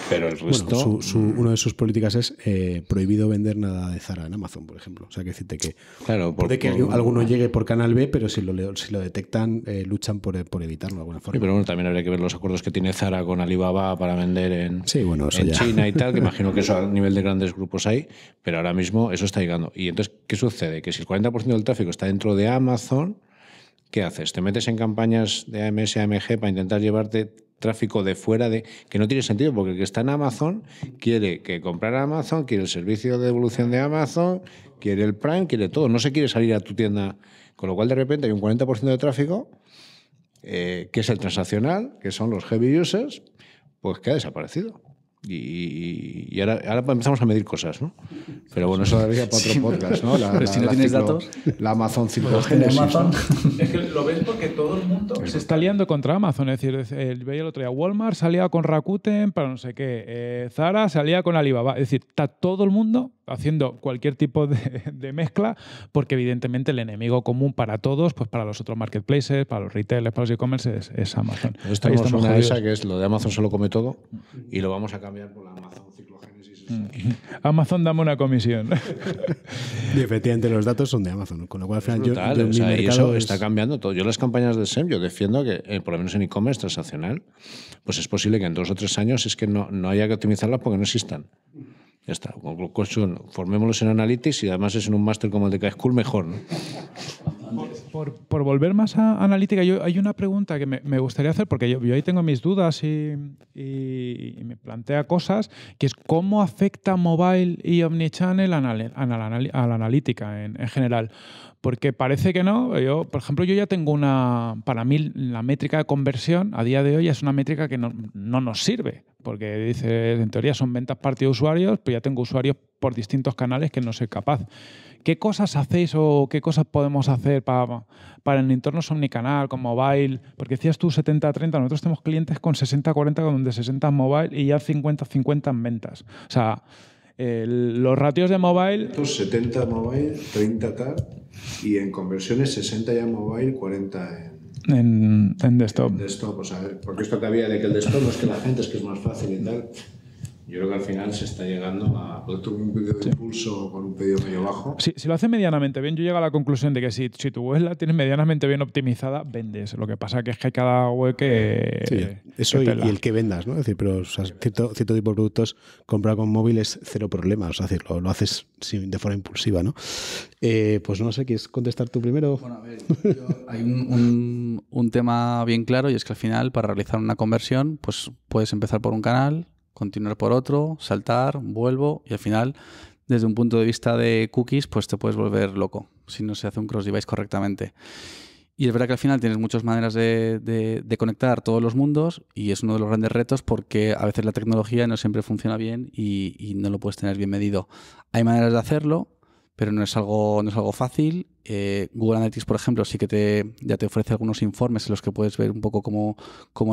Pero el resto. Bueno, mm. una de sus políticas es eh, prohibido vender nada de Zara en Amazon, por ejemplo. O sea, que decirte que. Claro, Puede que alguno llegue por Canal B, pero si lo, detectan, eh, luchan por, evitarlo de alguna forma. pero bueno, también habría que ver los acuerdos que tiene Zara con Alibaba para vender en, China y tal, que imagino que eso a nivel de grandes grupos hay, pero ahora mismo eso está llegando. Y entonces, ¿qué sucede? Que si el 40% del tráfico está dentro de Amazon. ¿qué haces? ¿Te metes en campañas de AMS, AMG para intentar llevarte tráfico de fuera de que no tiene sentido porque el que está en Amazon quiere que comprar Amazon, quiere el servicio de devolución de Amazon, quiere el Prime, quiere todo, no se quiere salir a tu tienda, con lo cual de repente hay un 40% de tráfico eh, que es el transaccional, que son los heavy users, pues que ha desaparecido. Y, ahora, empezamos a medir cosas, ¿no? Pero bueno, eso daría para otro podcast, ¿no? La, datos. Amazon 5 Es que lo ves porque todo el mundo se está liando contra Amazon. Es decir, el, veía el otro día, Walmart salía con Rakuten para no sé qué, eh, Zara salía con Alibaba. Es decir, está todo el mundo haciendo cualquier tipo de, mezcla, porque evidentemente el enemigo común para todos, pues para los otros marketplaces, para los retailers, para los e-commerce, es, Amazon. Estamos, una de que es lo de Amazon lo come todo y lo vamos a cambiar Amazon Ciclogénesis. Mm. dame una comisión. y efectivamente los datos son de Amazon, con lo cual al final yo, eso está cambiando todo. Yo las campañas de SEM, yo defiendo que eh, por lo menos en e-commerce transaccional, pues es posible que en dos o tres años es que no, no haya que optimizarlas porque no existan. Ya está, formémoslos en Analytics y además es en un máster como el de k mejor. Por, volver más a analítica, yo, hay una pregunta que me, gustaría hacer, porque yo, ahí tengo mis dudas y, me plantea cosas, que es cómo afecta mobile y omnichannel a, la analítica en, general. Porque parece que no. Yo, por ejemplo, yo ya tengo una. Para mí, la métrica de conversión a día de hoy es una métrica que no, no nos sirve. Porque dices, en teoría son ventas parte de usuarios, pero ya tengo usuarios por distintos canales que no soy capaz. ¿Qué cosas hacéis o qué cosas podemos hacer para, para el entorno omnicanal, con mobile? Porque decías tú 70-30, nosotros tenemos clientes con 60-40, donde 60 en mobile y ya 50-50 en ventas. O sea, los ratios de mobile... 70 mobile, 30 tal, y en conversiones 60 ya mobile, 40 en en, en desktop. En desktop, o sea, porque esto que había de que el desktop no es que la gente es que es más fácil y tal. Yo creo que al final se está llegando a. un pedido de impulso con un pedido medio bajo. Si, si, lo hace medianamente bien, yo llego a la conclusión de que si, tu web la tienes medianamente bien optimizada, vendes. Lo que pasa que es que hay cada web que. eso y, el que vendas, ¿no? Es decir, pero cierto, cierto, tipo de productos comprar con móvil es cero problema. O sea, lo, haces de forma impulsiva, ¿no? Eh, pues no sé, ¿quieres contestar tú primero? Bueno, a ver, hay un tema bien claro y es que al final, para realizar una conversión, pues puedes empezar por un canal continuar por otro, saltar, vuelvo y al final, desde un punto de vista de cookies, pues te puedes volver loco si no se hace un cross-device correctamente. Y es verdad que al final tienes muchas maneras de, conectar todos los mundos y es uno de los grandes retos porque a veces la tecnología no siempre funciona bien y no lo puedes tener bien medido. Hay maneras de hacerlo, pero no es algo, no es algo fácil. Eh, Google Analytics, por ejemplo, sí que te, ya te ofrece algunos informes en los que puedes ver un poco cómo,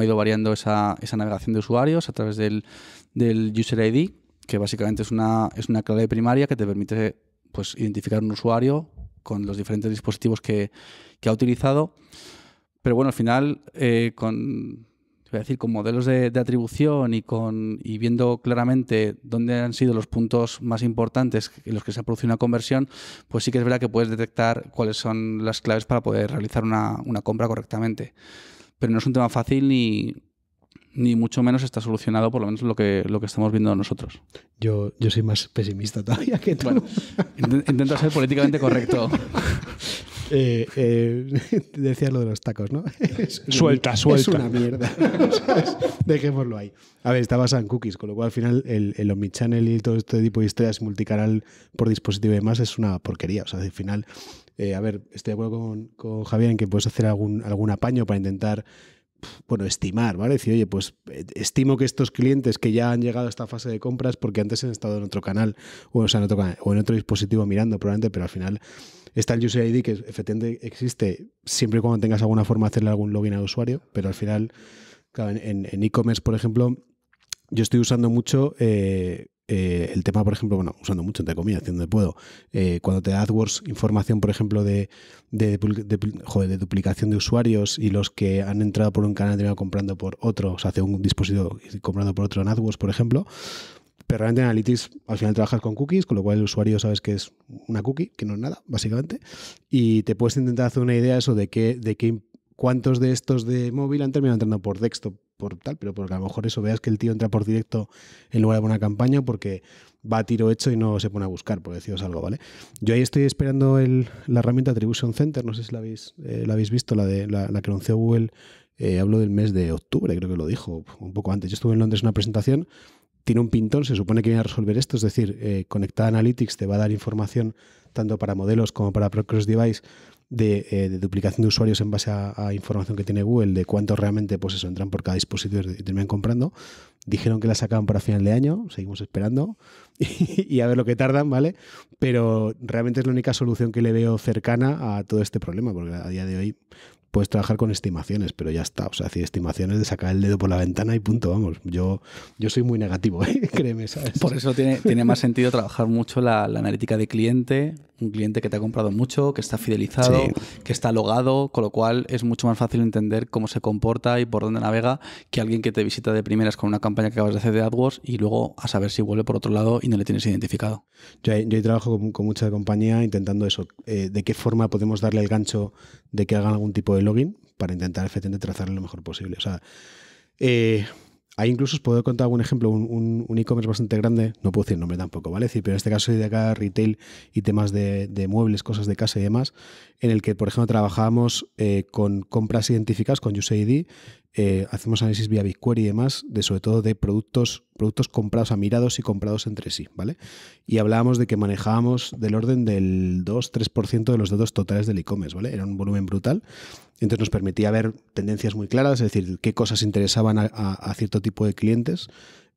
ha ido variando esa, navegación de usuarios a través del, del, User ID, que básicamente es una, es una clave primaria que te permite pues, identificar un usuario con los diferentes dispositivos que, ha utilizado. Pero bueno, al final, eh, con es decir, con modelos de, atribución y, con, y viendo claramente dónde han sido los puntos más importantes en los que se ha producido una conversión, pues sí que es verdad que puedes detectar cuáles son las claves para poder realizar una, compra correctamente. Pero no es un tema fácil ni, ni mucho menos está solucionado, por lo menos lo que, lo que estamos viendo nosotros. Yo, yo soy más pesimista todavía que tú. Bueno, intento ser políticamente correcto. Eh, eh, decías lo de los tacos, ¿no? suelta, suelta. Es una mierda. Dejémoslo ahí. A ver, está basada en cookies, con lo cual al final el, el Omnichannel y todo este tipo de historias multicanal por dispositivo y demás es una porquería. O sea, al final, eh, a ver, estoy de acuerdo con, Javier en que puedes hacer algún, algún apaño para intentar bueno, estimar, ¿vale? Decir, oye, pues eh, estimo que estos clientes que ya han llegado a esta fase de compras porque antes han estado en otro canal, o, en otro dispositivo mirando probablemente, pero al final está el User ID que efectivamente existe siempre y cuando tengas alguna forma de hacerle algún login al usuario, pero al final, claro, en e-commerce, por ejemplo, yo estoy usando mucho eh, eh, el tema, por ejemplo, bueno, usando mucho entre comillas, haciendo puedo, eh, cuando te da AdWords información, por ejemplo, de, duplicación de usuarios y los que han entrado por un canal terminado comprando por otro, o sea, hace un dispositivo comprando por otro en AdWords, por ejemplo, pero realmente en Analytics al final trabajas con cookies, con lo cual el usuario sabes que es una cookie, que no es nada, básicamente, y te puedes intentar hacer una idea eso de qué, de qué, cuántos de estos de móvil han terminado entrando por desktop, por tal, pero porque a lo mejor eso veas que el tío entra por directo en lugar de una campaña porque va a tiro hecho y no se pone a buscar, por deciros algo, ¿vale? Yo ahí estoy esperando la herramienta Attribution Center, no sé si la habéis, eh, habéis visto, la, de, la, que anunció Google, eh, hablo del mes de octubre, creo que lo dijo, un poco antes. Yo estuve en Londres en una presentación, tiene un pintón, se supone que viene a resolver esto, es decir, eh, conectada Analytics te va a dar información tanto para modelos como para Procross Device eh, de, duplicación de usuarios en base a, información que tiene Google de cuántos realmente pues eso, entran por cada dispositivo y terminan comprando. Dijeron que la sacaban para final de año, seguimos esperando y, a ver lo que tardan, ¿vale? Pero realmente es la única solución que le veo cercana a todo este problema, porque a día de hoy puedes trabajar con estimaciones, pero ya está. O sea, decir, estimaciones de sacar el dedo por la ventana y punto, vamos. Yo, yo soy muy negativo, ¿eh? créeme, ¿sabes? Por eso tiene, tiene más sentido trabajar mucho la, analítica de cliente, un cliente que te ha comprado mucho, que está fidelizado, que está logado, con lo cual es mucho más fácil entender cómo se comporta y por dónde navega que alguien que te visita de primeras con una campaña que acabas de hacer de AdWords y luego a saber si vuelve por otro lado y no le tienes identificado. Yo, yo trabajo con, mucha compañía intentando eso, eh, de qué forma podemos darle el gancho de que hagan algún tipo de login para intentar efectivamente trazarlo lo mejor posible. O sea, eh, ahí incluso os puedo contar algún ejemplo, un, un, e-commerce bastante grande, no puedo decir nombre tampoco, ¿vale? Decir, pero en este caso de acá retail y temas de, muebles, cosas de casa y demás, en el que, por ejemplo, trabajábamos eh, con compras identificadas, con USAID, eh, hacemos análisis vía BigQuery y demás, de sobre todo de productos, productos comprados a mirados y comprados entre sí, ¿vale? Y hablábamos de que manejábamos del orden del 2-3% de los datos totales del e-commerce, ¿vale? Era un volumen brutal. Entonces nos permitía ver tendencias muy claras, es decir, qué cosas interesaban a cierto tipo de clientes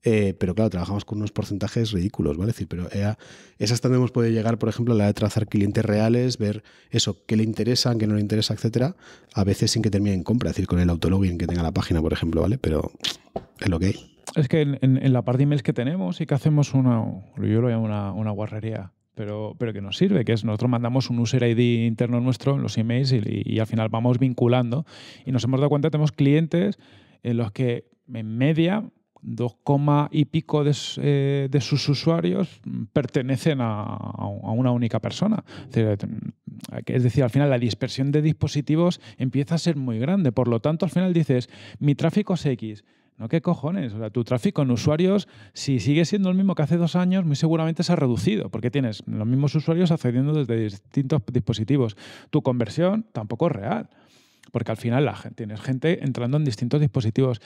eh, pero claro, trabajamos con unos porcentajes ridículos, ¿vale? Es decir, pero esas es hasta donde hemos podido llegar, por ejemplo, a la de trazar clientes reales, ver eso, qué le interesa, qué no le interesa, etcétera, a veces sin que termine en compra, es decir, con el autologin que tenga la página, por ejemplo, ¿vale? Pero es lo que hay. Es que en, la parte de emails que tenemos y que hacemos una, yo lo llamo una, una guarrería, pero, pero, que nos sirve, que es nosotros mandamos un user ID interno nuestro en los emails y, y, al final vamos vinculando. Y nos hemos dado cuenta, tenemos clientes en los que en media 2, y pico eh, de, sus usuarios pertenecen a, una única persona. Mm, es decir, al final la dispersión de dispositivos empieza a ser muy grande. Por lo tanto, al final dices, mi tráfico es X. ¿No? ¿Qué cojones? O sea, tu tráfico en usuarios, si sigue siendo el mismo que hace dos años, muy seguramente se ha reducido, porque tienes los mismos usuarios accediendo desde distintos dispositivos. Tu conversión tampoco es real, porque al final la tienes gente entrando en distintos dispositivos.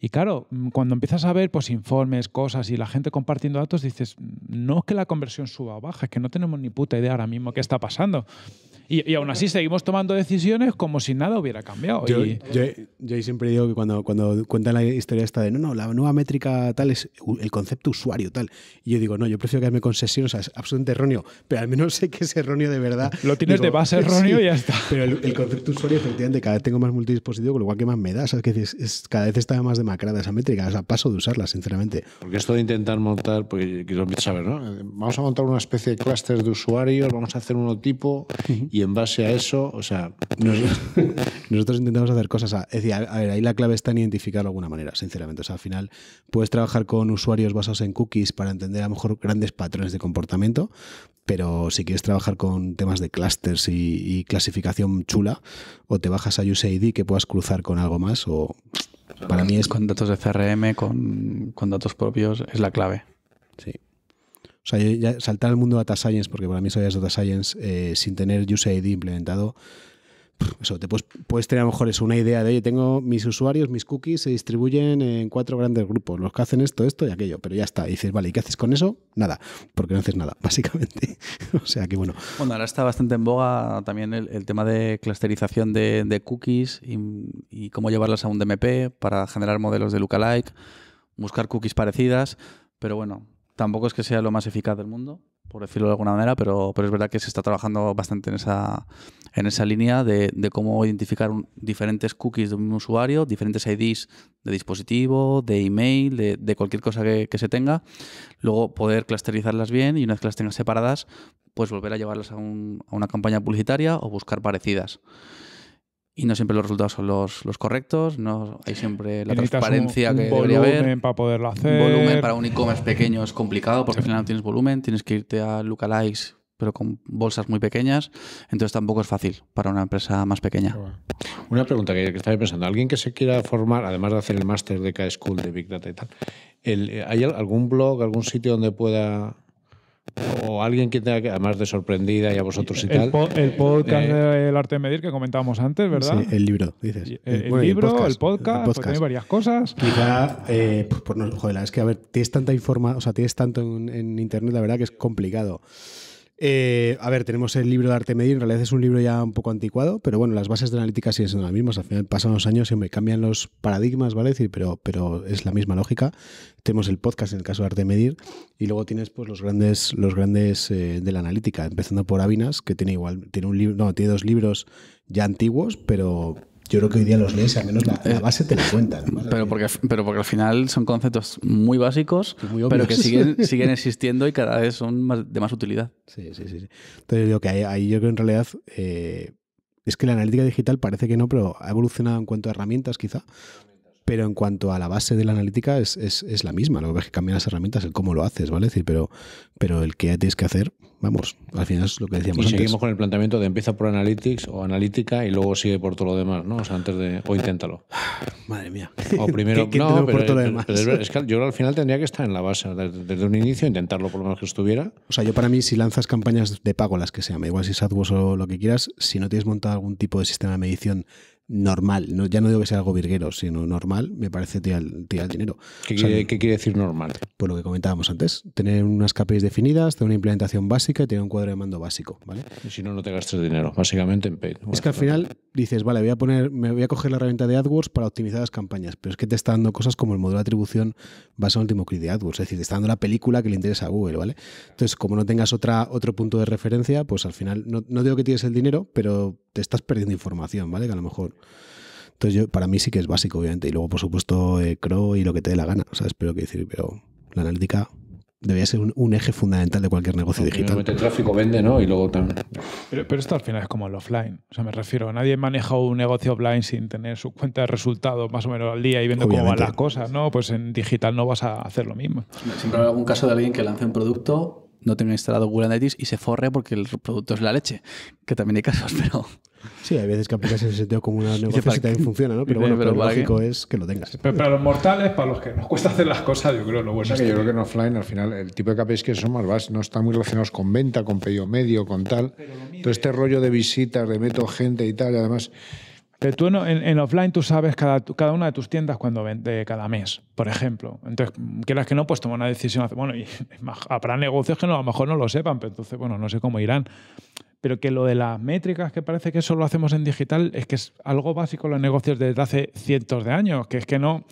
Y claro, mm, cuando empiezas a ver pues, informes, cosas y la gente compartiendo datos, dices, no es que la conversión suba o baja, es que no tenemos ni puta idea ahora mismo qué está pasando. Y, y aún así seguimos tomando decisiones como si nada hubiera cambiado. Yo, yo, siempre digo que cuando, cuando cuentan la historia esta de, no, no, la nueva métrica tal es el concepto usuario tal. Y yo digo, no, yo prefiero quedarme con sesión, o sea, es absolutamente erróneo, pero al menos sé que es erróneo de verdad. Lo tienes de base erróneo y ya está. Pero el, concepto usuario, efectivamente, cada vez tengo más multidispositivo, con lo cual que más me da, ¿sabes? Que cada vez está más de demacrada esa métrica. O paso de usarla, sinceramente. Porque esto de intentar montar, pues quiero saber, ¿no? Vamos a montar una especie de clúster de usuarios, vamos a hacer uno tipo y en base a eso, o sea. Nosotros, intentamos hacer cosas. es decir, a, ver, ahí la clave está en identificarlo de alguna manera, sinceramente. O sea, al final puedes trabajar con usuarios basados en cookies para entender a lo mejor grandes patrones de comportamiento, pero si quieres trabajar con temas de clusters y, clasificación chula, o te bajas a USAID que puedas cruzar con algo más, o para mí es con datos de CRM, con, datos propios, es la clave. Sí. O sea, ya saltar al mundo de data science, porque para mí eso ya es data science, eh, sin tener user ID implementado, eso, te puedes, tener a lo mejor una idea de, oye, tengo mis usuarios, mis cookies se distribuyen en cuatro grandes grupos, los que hacen esto, esto y aquello, pero ya está. Y dices, vale, ¿y qué haces con eso? Nada, porque no haces nada, básicamente. o sea que bueno. Bueno, ahora está bastante en boga también el, tema de clusterización de, cookies y, y, cómo llevarlas a un DMP para generar modelos de lookalike, buscar cookies parecidas, pero bueno, tampoco es que sea lo más eficaz del mundo por decirlo de alguna manera, pero, es verdad que se está trabajando bastante en esa, en esa línea de, de cómo identificar diferentes cookies de un usuario, diferentes IDs de dispositivo, de email, de, cualquier cosa que, que, se tenga, luego poder clusterizarlas bien y una vez que las tengas separadas, pues volver a llevarlas a, un, a una campaña publicitaria o buscar parecidas y no siempre los resultados son los, los correctos, no hay siempre la transparencia que debería haber. Volumen para poderlo hacer. Volumen para un e-commerce pequeño es complicado porque al final no tienes volumen, tienes que irte a lookalikes pero con bolsas muy pequeñas, entonces tampoco es fácil para una empresa más pequeña. Una pregunta que, estaba pensando, alguien que se quiera formar, además de hacer el máster de K-School de Big Data y tal, ¿hay algún blog, algún sitio donde pueda o alguien que tenga más además de sorprendida y a vosotros y el tal. el eh, podcast eh, del arte de medir que comentábamos antes, ¿verdad? Sí, el libro, dices. Eh, el, libro, el podcast, Pues, tiene varias cosas. Quizá, pues, pues, no, joder, es que a ver, tienes tanta información, o sea, tienes tanto en, en internet, la verdad que es complicado. Eh, a ver, tenemos el libro de Arte Medir, en realidad es un libro ya un poco anticuado, pero bueno, las bases de analítica siguen siendo las mismas. Al final pasan los años, y cambian los paradigmas, ¿vale? decir, pero, pero es la misma lógica. Tenemos el podcast en el caso de Arte Medir y luego tienes pues los grandes, los grandes eh, de la analítica, empezando por Avinas, que tiene igual, tiene un libro, no, tiene dos libros ya antiguos, pero yo creo que hoy día los lees, al menos la, eh, base te lo cuentan. Pero porque, pero porque al final son conceptos muy básicos, pero que siguen, siguen existiendo y cada vez son de más utilidad. Sí, sí, sí. Entonces, yo que ahí, yo creo en realidad eh, es que la analítica digital parece que no, pero ha evolucionado en cuanto a herramientas, quizá pero en cuanto a la base de la analítica es, la misma. Lo que es que cambian las herramientas, el cómo lo haces, ¿vale? Es decir, pero, pero el que tienes que hacer, vamos, al final es lo que decíamos. Y seguimos con el planteamiento de empieza por Analytics o Analítica y luego sigue por todo lo demás, ¿no? O sea, antes de. O inténtalo. Madre mía. O primero. no, por todo lo demás? es que yo al final tendría que estar en la base, desde, un inicio, intentarlo por lo menos que estuviera. O sea, yo para mí, si lanzas campañas de pago, las que sean, igual si es AdWords o lo que quieras, si no tienes montado algún tipo de sistema de medición normal. No, ya no digo que sea algo virguero, sino normal, me parece tirar el dinero. ¿Qué, quiere, decir normal? Pues lo que comentábamos antes, tener unas KPIs definidas, tener una implementación básica y tener un cuadro de mando básico, ¿vale? Y si no, no te gastes dinero, básicamente en Pay. es que al final dices, vale, voy a poner, me voy a coger la herramienta de AdWords para optimizar las campañas, pero es que te está dando cosas como el modelo de atribución basado en el clip de AdWords, es decir, te está dando la película que le interesa a Google, ¿vale? Entonces, como no tengas otra, otro punto de referencia, pues al final, no, digo que tienes el dinero, pero te estás perdiendo información, ¿vale? Que a lo mejor... Entonces, yo, para mí sí que es básico, obviamente. Y luego, por supuesto, eh, Crow y lo que te dé la gana, O sea, espero que decir, pero la analítica debería ser un, eje fundamental de cualquier negocio digital. tráfico vende, ¿no? Y luego también. Pero, esto al final es como el offline. O sea, me refiero, a nadie maneja un negocio offline sin tener su cuenta de resultados más o menos al día y viendo cómo van las cosas, ¿no? Pues en digital no vas a hacer lo mismo. Siempre hay algún caso de alguien que lance un producto no tenga instalado Google Analytics y se forre porque el producto es la leche, que también hay casos, pero... Sí, hay veces que aplicas ese sentido como una negocio y también funciona, ¿no? Pero bueno, lo lógico es que lo tengas. Pero para los mortales, para los que nos cuesta hacer las cosas, yo creo lo bueno es que... Yo creo que en offline, al final, el tipo de KPIs que son más no están muy relacionados con venta, con pedido medio, con tal. Todo este rollo de visitas, de meto gente y tal, y además... Pero tú en, offline tú sabes cada, cada una de tus tiendas cuando vende cada mes, por ejemplo. Entonces, quieras que no, pues toma una decisión. Bueno, y habrá negocios que no, a lo mejor no lo sepan, pero entonces, bueno, no sé cómo irán pero que lo de las métricas, que parece que eso lo hacemos en digital, es que es algo básico en los negocios desde hace cientos de años, que es que no...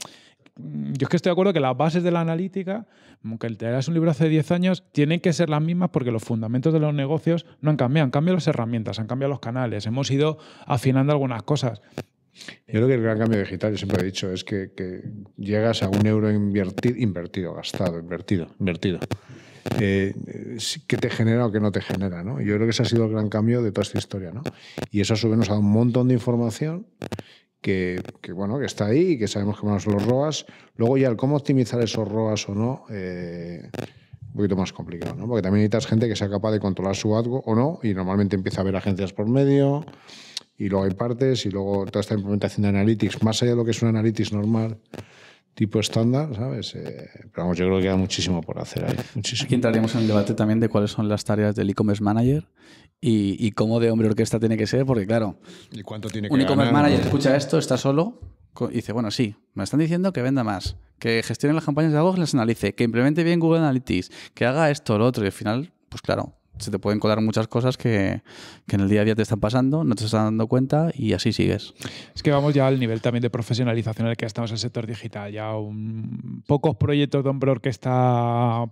Mm, yo es que estoy de acuerdo que las bases de la analítica, aunque te hagas un libro hace 10 años, tienen que ser las mismas porque los fundamentos de los negocios no han cambiado. Han cambiado las herramientas, han cambiado los canales, hemos ido afinando algunas cosas. Yo creo que el gran cambio digital, yo siempre he dicho, es que, que llegas a un euro invertido, invertido, gastado, invertido, invertido qué eh, que te genera o que no te genera. ¿no? Yo creo que ese ha sido el gran cambio de toda esta historia. Y eso a su vez nos ha dado un montón de información que, bueno, que está ahí y que sabemos que van a los ROAS. Luego ya el cómo optimizar esos ROAS o no, eh, un poquito más complicado, ¿no? Porque también necesitas gente que sea capaz de controlar su algo o no, y normalmente empieza a haber agencias por medio, y luego hay partes, y luego toda esta implementación de analytics, más allá de lo que es un analytics normal, tipo estándar, ¿sabes? Eh, pero vamos, yo creo que queda muchísimo por hacer ahí. Aquí entraríamos en el debate también de cuáles son las tareas del e-commerce manager y, cómo de hombre orquesta tiene que ser, porque claro, un e-commerce manager escucha esto, está solo y dice, bueno, sí, me están diciendo que venda más, que gestione las campañas de Google, las analice, que implemente bien Google Analytics, que haga esto, lo otro, y al final, pues claro, se te pueden colar muchas cosas que, en el día a día te están pasando, no te estás dando cuenta y así sigues. Es que vamos ya al nivel también de profesionalización en el que estamos en el sector digital. Ya un, pocos proyectos de hombre que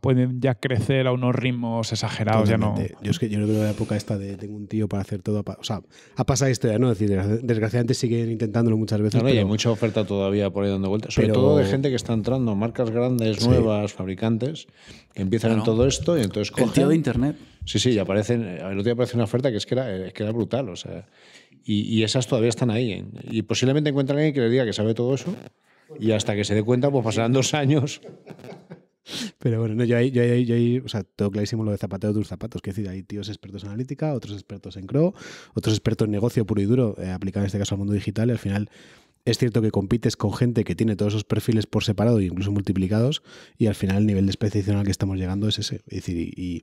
pueden ya crecer a unos ritmos exagerados. no. Yo es que yo no tengo la época esta de tengo un tío para hacer todo. O sea, ha pasado esto ya, ¿no? decir, desgraciadamente siguen intentándolo muchas veces. hay mucha oferta todavía por ahí dando vueltas. Sobre todo de gente que está entrando, marcas grandes, nuevas, fabricantes, que empiezan en todo esto y entonces El tío de Internet. Sí, sí, y aparecen, eh, el otro día aparece una oferta que es que era, eh, que era brutal, o sea, y, esas todavía están ahí. Y posiblemente encuentren a alguien que le diga que sabe todo eso y hasta que se dé cuenta, pues pasarán dos años. Pero bueno, no, yo, ahí, yo, o sea, todo clarísimo lo de zapateo tus zapatos. que decir, hay tíos expertos en analítica, otros expertos en CRO, otros expertos en negocio puro y duro, eh, en este caso al mundo digital, y al final es cierto que compites con gente que tiene todos esos perfiles por separado e incluso multiplicados y al final el nivel de especialización al que estamos llegando es ese. y,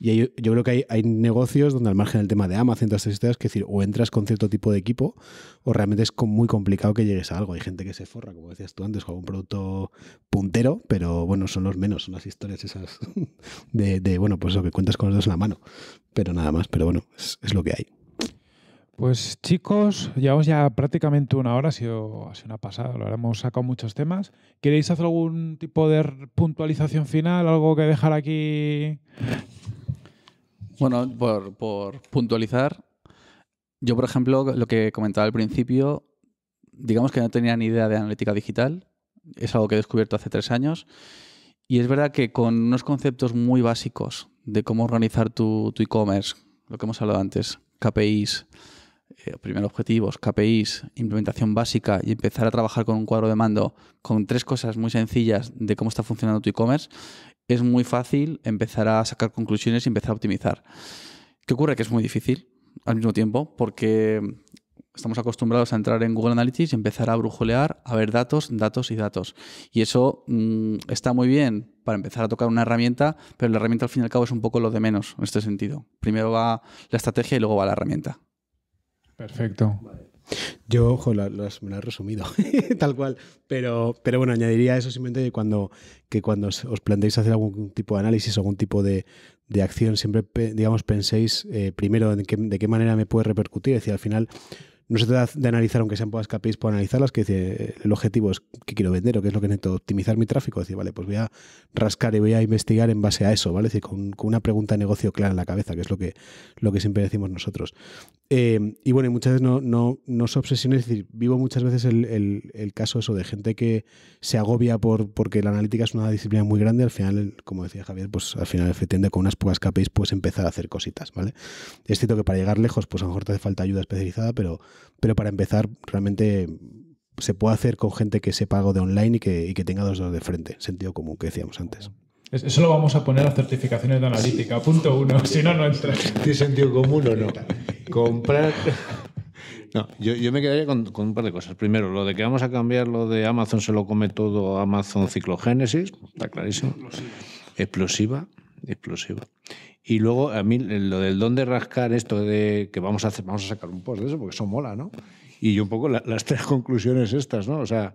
yo creo que hay, negocios donde al margen del tema de Ama todas estas historias, que decir, o entras con cierto tipo de equipo o realmente es muy complicado que llegues a algo. Hay gente que se forra, como decías tú antes, con un producto puntero, pero bueno, son los menos, son las historias esas de, bueno, pues lo que cuentas con los dos en la mano. Pero nada más, pero bueno, es lo que hay. Pues chicos, llevamos ya prácticamente una hora, ha sido, ha una pasada, lo hemos sacado muchos temas. ¿Queréis hacer algún tipo de puntualización final? ¿Algo que dejar aquí? Bueno, por, puntualizar, yo por ejemplo, lo que comentaba al principio, digamos que no tenía ni idea de analítica digital, es algo que he descubierto hace tres años, y es verdad que con unos conceptos muy básicos de cómo organizar tu, tu e-commerce, lo que hemos hablado antes, KPIs, eh, primero objetivos, KPIs, implementación básica y empezar a trabajar con un cuadro de mando con tres cosas muy sencillas de cómo está funcionando tu e-commerce, es muy fácil empezar a sacar conclusiones y empezar a optimizar. ¿Qué ocurre? Que es muy difícil al mismo tiempo porque estamos acostumbrados a entrar en Google Analytics y empezar a brujolear, a ver datos, datos y datos. Y eso mm, está muy bien para empezar a tocar una herramienta, pero la herramienta al fin y al cabo es un poco lo de menos en este sentido. Primero va la estrategia y luego va la herramienta. Perfecto. Yo, ojo, lo, me lo has resumido, tal cual. Pero, pero bueno, añadiría eso simplemente que cuando, que cuando os planteéis hacer algún tipo de análisis, o algún tipo de, acción, siempre, digamos, penséis eh, primero de qué manera me puede repercutir. Es decir, al final, no se trata de analizar, aunque sean pocas KPIs, puedo analizarlas, que dice, el objetivo es qué quiero vender o qué es lo que necesito optimizar mi tráfico. decir, vale, pues voy a rascar y voy a investigar en base a eso, ¿vale? decir, con, una pregunta de negocio clara en la cabeza, que es lo que, lo que siempre decimos nosotros. Eh, y bueno, muchas veces no, no, no decir, vivo muchas veces el, caso eso de gente que se agobia por porque la analítica es una disciplina muy grande, al final, como decía Javier, pues al final efectivamente con unas pocas KPIs puedes empezar a hacer cositas, ¿vale? Es cierto que para llegar lejos, pues a lo mejor te hace falta ayuda especializada, pero pero para empezar, realmente se puede hacer con gente que se algo de online y que, y que tenga dos dedos de frente, sentido común que decíamos antes. Eso lo vamos a poner a certificaciones de analítica, punto uno, si no, no entra. ¿Tiene sentido común o no? Comprar... No, yo, me quedaría con, con, un par de cosas. Primero, lo de que vamos a cambiar lo de Amazon se lo come todo Amazon Ciclogénesis, está clarísimo. Explosiva, explosiva. Y luego a mí lo del don de rascar, esto de que vamos a, hacer, vamos a sacar un post de eso, porque eso mola, ¿no? Y yo un poco las tres conclusiones estas, ¿no? O sea,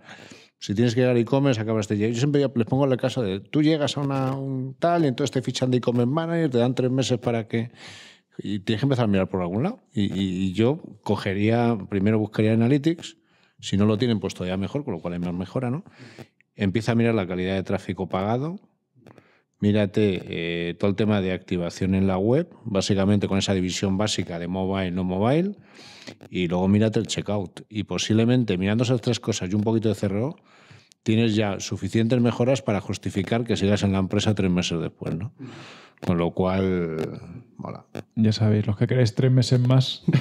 si tienes que llegar a e-commerce, acabas de llegar. Yo siempre les pongo la casa de, tú llegas a un tal y entonces te fichan de e-commerce manager, te dan tres meses para que... Y tienes que empezar a mirar por algún lado. Y, yo cogería, primero buscaría Analytics, si no lo tienen, pues todavía mejor, con lo cual hay más mejora, ¿no? Empieza a mirar la calidad de tráfico pagado, mírate eh, todo el tema de activación en la web, básicamente con esa división básica de mobile, no mobile, y luego mírate el checkout. Y posiblemente mirando esas tres cosas y un poquito de CRO, tienes ya suficientes mejoras para justificar que sigas en la empresa tres meses después, ¿no? Con lo cual, mola. Ya sabéis, los que queréis tres meses más.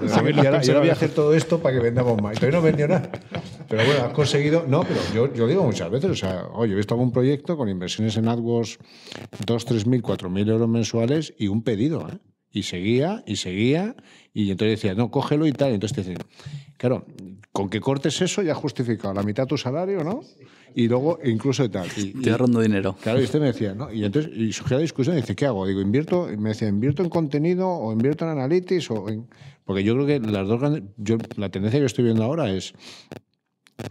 Bueno, voy a hacer todo esto para que vendamos más. Y todavía no vendió nada. Pero bueno, has conseguido. No, pero yo, digo muchas veces, o sea, oye, he visto algún proyecto con inversiones en AdWords dos, tres mil, cuatro mil euros mensuales y un pedido, ¿eh? Y seguía, y seguía, y entonces decía, no, cógelo y tal. Entonces te decía, claro, con que cortes eso ya justificado la mitad de tu salario, ¿no? Y luego incluso de tal. Y, Estoy dinero. Claro, y usted me decía, ¿no? Y entonces y surgió la discusión, y dice, ¿qué hago? Digo, invierto, y me decía, ¿invierto en contenido o invierto en análisis O en... Porque yo creo que las dos grandes, yo, la tendencia que estoy viendo ahora es,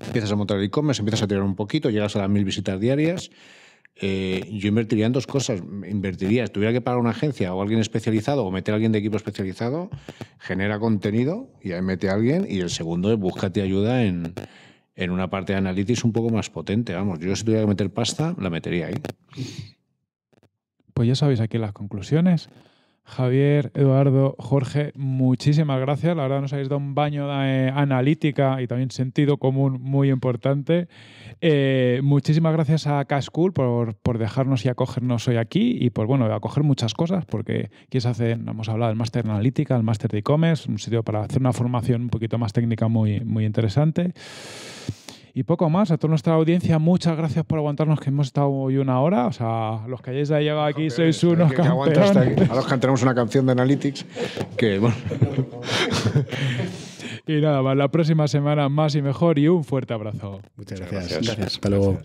empiezas a montar el e-commerce, empiezas a tirar un poquito, llegas a las mil visitas diarias, eh, yo invertiría en dos cosas. Invertiría, si tuviera que pagar una agencia o alguien especializado o meter a alguien de equipo especializado, genera contenido y ahí mete a alguien. Y el segundo es búscate ayuda en, una parte de análisis un poco más potente. Vamos, yo si tuviera que meter pasta, la metería ahí. Pues ya sabéis aquí las conclusiones. Javier, Eduardo, Jorge, muchísimas gracias. La verdad nos habéis dado un baño de eh, analítica y también sentido común muy importante. Eh, muchísimas gracias a Cascool por, por, dejarnos y acogernos hoy aquí y por bueno, acoger muchas cosas porque quieres hacer, hemos hablado del máster de analítica, el máster de e-commerce, un sitio para hacer una formación un poquito más técnica muy, muy interesante. Y poco más, a toda nuestra audiencia, muchas gracias por aguantarnos, que hemos estado hoy una hora. O sea, los que hayáis llegado aquí sois unos que, campeones. a los que tenemos una canción de Analytics, que bueno. y nada más, la próxima semana más y mejor y un fuerte abrazo. Muchas, gracias. Hasta luego.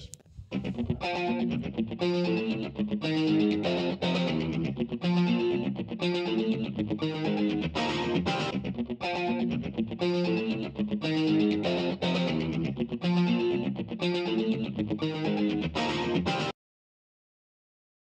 Thank you.